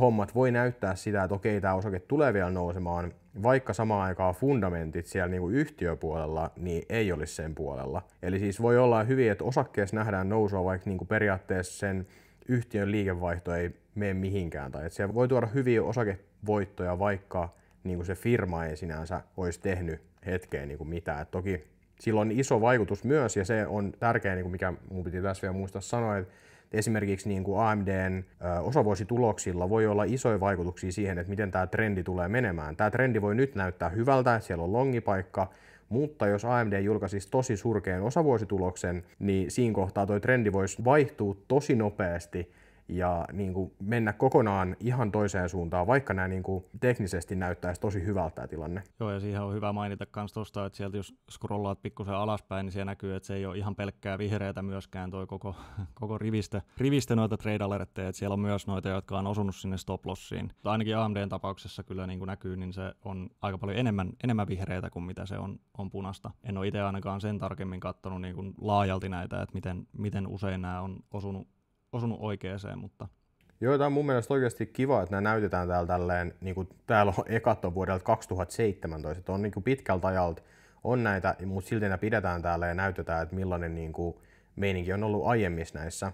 hommat voi näyttää sitä, että okei, tämä osake tulee vielä nousemaan, vaikka samaan aikaan fundamentit siellä niin kuin yhtiöpuolella niin ei olisi sen puolella. Eli siis voi olla hyvin, että osakkeessa nähdään nousua, vaikka niin kuin periaatteessa sen yhtiön liikevaihto ei mene mihinkään. Tai että siellä voi tuoda hyviä osakevoittoja, vaikka niin kuin se firma ei sinänsä olisi tehnyt hetkeen niin kuin mitään. Et toki sillä on iso vaikutus myös, ja se on tärkeä, niin kuin mikä minun piti tässä vielä muistaa sanoa, että esimerkiksi niin kuin AMDn osavuosituloksilla voi olla isoja vaikutuksia siihen, että miten tämä trendi tulee menemään. Tämä trendi voi nyt näyttää hyvältä, siellä on longipaikka, mutta jos AMD julkaisisi tosi surkeen osavuosituloksen, niin siinä kohtaa tuo trendi voisi vaihtua tosi nopeasti ja niin kuin mennä kokonaan ihan toiseen suuntaan, vaikka nämä niin kuin teknisesti näyttäisi tosi hyvältä tämä tilanne. Joo, ja siihen on hyvä mainita myös tuosta, että sieltä jos scrollaat pikkusen alaspäin, niin siellä näkyy, että se ei ole ihan pelkkää vihreätä myöskään tuo koko, koko rivistä, rivistä noita trade alertteja, että siellä on myös noita, jotka on osunut sinne stop lossiin. Mutta ainakin AMDn tapauksessa kyllä niin kuin näkyy, niin se on aika paljon enemmän, enemmän vihreätä kuin mitä se on, on punasta. En ole itse ainakaan sen tarkemmin katsonut niin kuin laajalti näitä, että miten, miten usein nämä on osunut osunut oikeeseen, mutta... Joo, tämä on mun mielestä oikeasti kiva, että nämä näytetään täällä tälleen, niin kuin täällä on ekat on vuodelta 2017, että on niin kuin pitkältä ajalta on näitä, mutta silti nämä pidetään täällä ja näytetään, että millainen niin kuin meininki on ollut aiemmissa näissä.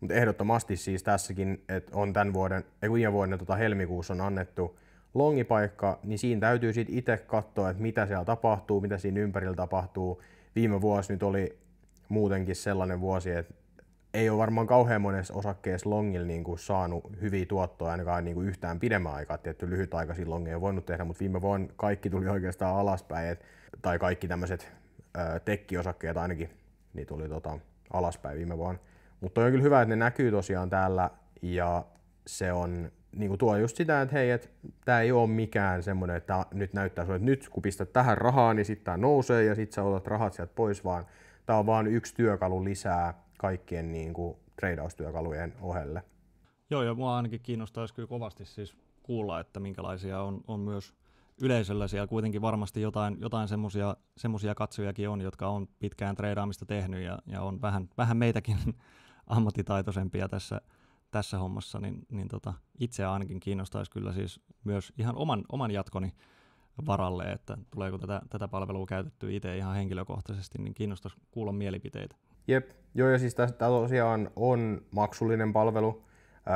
Mutta ehdottomasti siis tässäkin, että on tämän vuoden, ei viime vuoden tota helmikuussa on annettu longipaikka, niin siinä täytyy sitten itse katsoa, että mitä siellä tapahtuu, mitä siinä ympärillä tapahtuu. Viime vuosi nyt oli muutenkin sellainen vuosi, että ei ole varmaan kauhean monessa osakkeessa longilla niin kuin saanut hyviä tuottoja ainakaan niin kuin yhtään pidemmän aikaa. Tietty lyhytaikaisia longeja on voinut tehdä, mutta viime vuonna kaikki tuli oikeastaan alaspäin. Et, tai kaikki tämmöiset tekkiosakkeet ainakin, niin tuli tota, alaspäin viime vuonna. Mutta on kyllä hyvä, että ne näkyy tosiaan täällä ja se on niin kuin tuo just sitä, että hei, et, tämä ei ole mikään semmoinen, että nyt näyttää sulle, että nyt kun pistät tähän rahaa, niin sitten tämä nousee ja sitten sä otat rahat sieltä pois, vaan tämä on vain yksi työkalu lisää kaikkien niin kuin treidaustyökalujen ohelle. Joo, ja mua ainakin kiinnostaisi kyllä kovasti siis kuulla, että minkälaisia on, on myös yleisöllä siellä kuitenkin varmasti jotain, jotain semmoisia katsojakin on, jotka on pitkään treidaamista tehnyt ja, ja on vähän, vähän meitäkin ammattitaitoisempia tässä, tässä hommassa, niin, niin tota, itse ainakin kiinnostaisi kyllä siis myös ihan oman, oman jatkoni varalle, että tuleeko tätä, tätä palvelua käytettyä itse ihan henkilökohtaisesti, niin kiinnostaisi kuulla mielipiteitä. Jep, joo ja siis tämä tosiaan on maksullinen palvelu,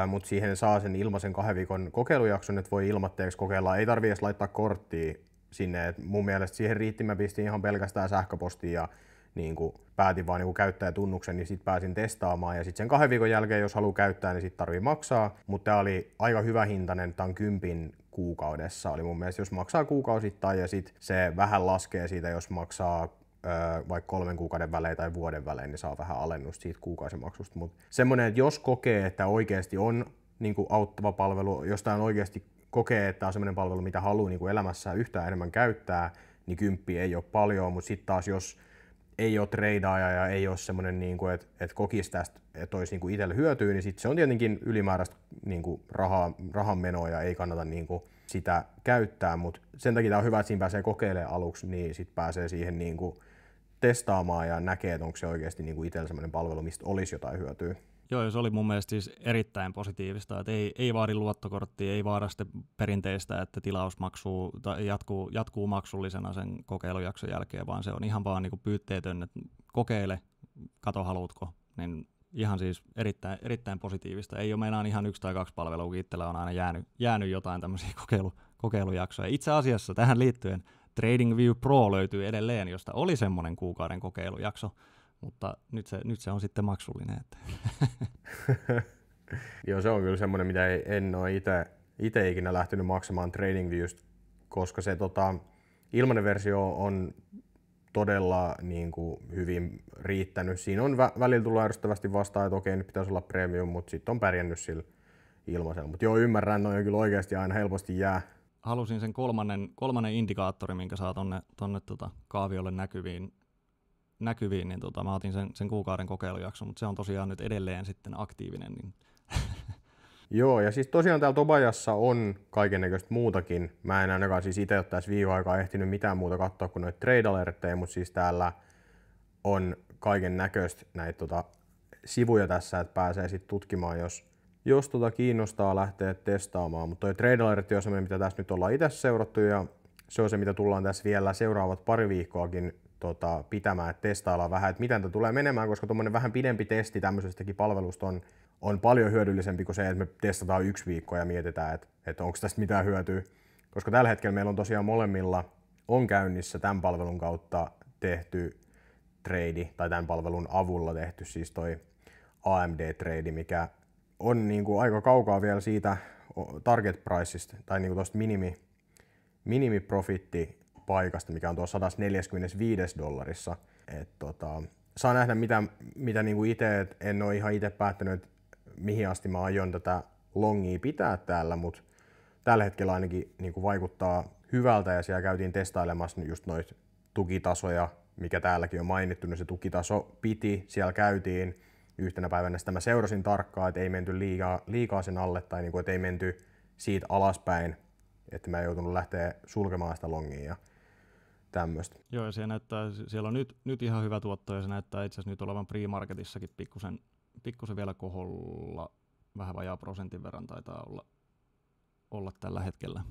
mutta siihen saa sen ilmaisen kahden viikon kokeilujakson, että voi ilmatteeksi kokeilla. Ei tarvii edes laittaa korttia sinne. Et mun mielestä siihen riitti, mä pistin ihan pelkästään sähköpostia ja niin kuin päätin vaan niinku niin kuin käyttäjätunnuksen, niin sitten pääsin testaamaan. Ja sitten sen kahden viikon jälkeen, jos haluaa käyttää, niin sitten tarvii maksaa. Mutta tämä oli aika hyvä hintainen, tämä on kympin kuukaudessa. Oli mun mielestä, jos maksaa kuukausittain ja sitten se vähän laskee siitä, jos maksaa vaikka kolmen kuukauden välein tai vuoden välein, niin saa vähän alennusta siitä kuukausimaksusta. Mutta semmoinen, että jos kokee, että oikeasti on niin kuin auttava palvelu, tämä oikeasti kokee, että on semmoinen palvelu, mitä haluaa niin kuin elämässään yhtään enemmän käyttää, niin kymppi ei ole paljon, mutta sitten taas jos ei ole treidaaja ja ei ole semmoinen, niin kuin, että, että kokisi tästä, että olisi niin kuin itselle hyötyä, niin sitten se on tietenkin ylimääräistä niin kuin rahaa, menoa ja ei kannata niin kuin sitä käyttää, mutta sen takia tämä on hyvä, että siinä pääsee kokeilemaan aluksi, niin sitten pääsee siihen niin kuin, testaamaan ja näkee, että onko se oikeasti niin kuin itsellä sellainen palvelu, mistä olisi jotain hyötyä. Joo, ja se oli mun mielestä siis erittäin positiivista, että ei, ei vaadi luottokorttia, ei vaada sitä perinteistä, että tilaus maksuu, tai jatkuu, jatkuu maksullisena sen kokeilujakson jälkeen, vaan se on ihan vaan niin pyytteetön, että kokeile, kato haluutko, niin ihan siis erittäin, erittäin positiivista. Ei ole meinaan ihan yksi tai kaksi palvelua, kun itsellä on aina jäänyt, jäänyt jotain tämmöisiä kokeilu, kokeilujaksoja. Itse asiassa tähän liittyen TradingView Pro löytyy edelleen, josta oli semmoinen kuukauden kokeilujakso, mutta nyt se, nyt se on sitten maksullinen. Että. Joo, se on kyllä semmoinen, mitä ei, en ole itse itse ikinä lähtenyt maksamaan TradingViewstä, koska se tota, ilmainen versio on todella niin kuin, hyvin riittänyt. Siinä on vä- välillä tullut ärsyttävästi vastaan, että okei, nyt pitäisi olla premium, mutta sitten on pärjännyt sillä ilmaisella. Mutta joo, ymmärrän, noin kyllä oikeasti aina helposti jää halusin sen kolmannen, kolmannen indikaattori, minkä saa tonne, tonne tota kaaviolle näkyviin, näkyviin niin tota, mä otin sen, sen kuukauden kokeilujakso, mutta se on tosiaan nyt edelleen sitten aktiivinen. Niin. Joo, ja siis tosiaan täällä Tobajassa on kaiken näköistä muutakin. Mä en ainakaan siis itse ole tässä viime aikaa ehtinyt mitään muuta katsoa kuin noita trade alertteja, mutta siis täällä on kaiken näköistä näitä tota, sivuja tässä, että pääsee sitten tutkimaan, jos jos tuota kiinnostaa lähteä testaamaan. Mutta trade alert on se, mitä tässä nyt ollaan itse seurattu ja se on se, mitä tullaan tässä vielä seuraavat pari viikkoakin tota, pitämään, että testaillaan vähän, että miten tämä tulee menemään, koska tuommoinen vähän pidempi testi tämmöisestäkin palvelusta on, on paljon hyödyllisempi kuin se, että me testataan yksi viikko ja mietitään, että, että onko tästä mitään hyötyä. Koska tällä hetkellä meillä on tosiaan molemmilla on käynnissä tämän palvelun kautta tehty trade, tai tämän palvelun avulla tehty siis toi AMD-trade, mikä on niin kuin aika kaukaa vielä siitä target priceista tai niin kuin tuosta minimi, minimiprofitti paikasta, mikä on tuossa 145 dollarissa. Et tota, saa nähdä, mitä, mitä niin kuin itse, en ole ihan itse päättänyt, mihin asti mä aion tätä longia pitää täällä, mutta tällä hetkellä ainakin niin kuin vaikuttaa hyvältä ja siellä käytiin testailemassa just noita tukitasoja, mikä täälläkin on mainittu, niin se tukitaso piti, siellä käytiin yhtenä päivänä. Sitä mä seurasin tarkkaan, että ei menty liikaa, liikaa sen alle tai niin kuin, että ei menty siitä alaspäin, että mä en joutunut lähteä sulkemaan sitä longia ja tämmöistä. Joo, ja siellä, näyttää, siellä on nyt, nyt ihan hyvä tuotto ja se näyttää itse asiassa nyt olevan pre-marketissakin pikkusen, pikkusen vielä koholla, vähän vajaa prosentin verran taitaa olla, olla tällä hetkellä.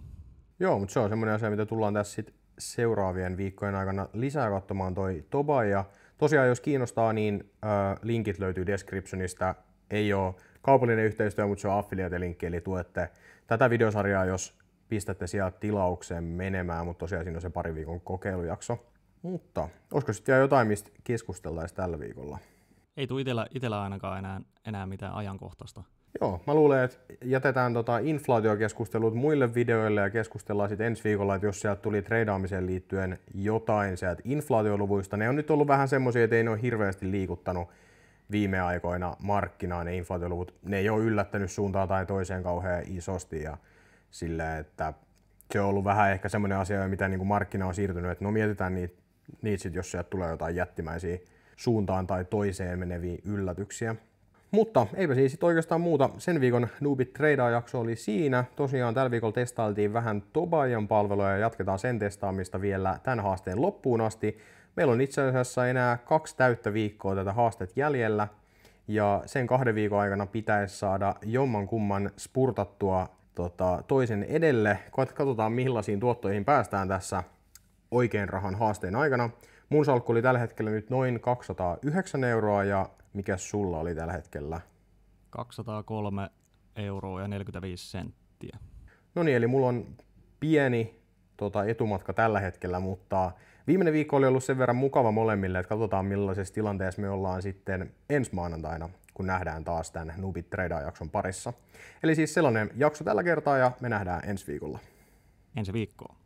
Joo, mutta se on semmoinen asia, mitä tullaan tässä sit seuraavien viikkojen aikana lisää katsomaan toi Toba ja Tosiaan, jos kiinnostaa, niin äh, linkit löytyy descriptionista. Ei ole kaupallinen yhteistyö, mutta se on affiliate-linkki, eli tuette tätä videosarjaa, jos pistätte sieltä tilaukseen menemään, mutta tosiaan siinä on se pari viikon kokeilujakso. Mutta olisiko sitten jotain, mistä keskusteltaisiin tällä viikolla? Ei tule itellä, itellä ainakaan enää, enää mitään ajankohtaista. Joo, mä luulen, että jätetään tota inflaatiokeskustelut muille videoille ja keskustellaan sitten ensi viikolla, että jos sieltä tuli treidaamiseen liittyen jotain sieltä inflaatioluvuista. Ne on nyt ollut vähän semmoisia, että ei ne ole hirveästi liikuttanut viime aikoina markkinaa ne inflaatioluvut. Ne ei ole yllättänyt suuntaan tai toiseen kauhean isosti ja sillä, että se on ollut vähän ehkä semmoinen asia, mitä niin kuin markkina on siirtynyt, että no mietitään niitä, niitä sitten, jos sieltä tulee jotain jättimäisiä suuntaan tai toiseen meneviä yllätyksiä. Mutta eipä siis sit oikeastaan muuta. Sen viikon Noobit Trader-jakso oli siinä. Tosiaan tällä viikolla testailtiin vähän Tobajan palveluja ja jatketaan sen testaamista vielä tämän haasteen loppuun asti. Meillä on itse asiassa enää kaksi täyttä viikkoa tätä haastet jäljellä. Ja sen kahden viikon aikana pitäisi saada jomman kumman spurtattua tota, toisen edelle. Katsotaan millaisiin tuottoihin päästään tässä oikein rahan haasteen aikana. Mun salkku oli tällä hetkellä nyt noin 209 euroa ja mikä sulla oli tällä hetkellä? 203 euroa ja 45 senttiä. No niin, eli mulla on pieni tota, etumatka tällä hetkellä, mutta viimeinen viikko oli ollut sen verran mukava molemmille, että katsotaan millaisessa tilanteessa me ollaan sitten ensi maanantaina, kun nähdään taas tämän Nubit Trader-jakson parissa. Eli siis sellainen jakso tällä kertaa ja me nähdään ensi viikolla. Ensi viikkoon.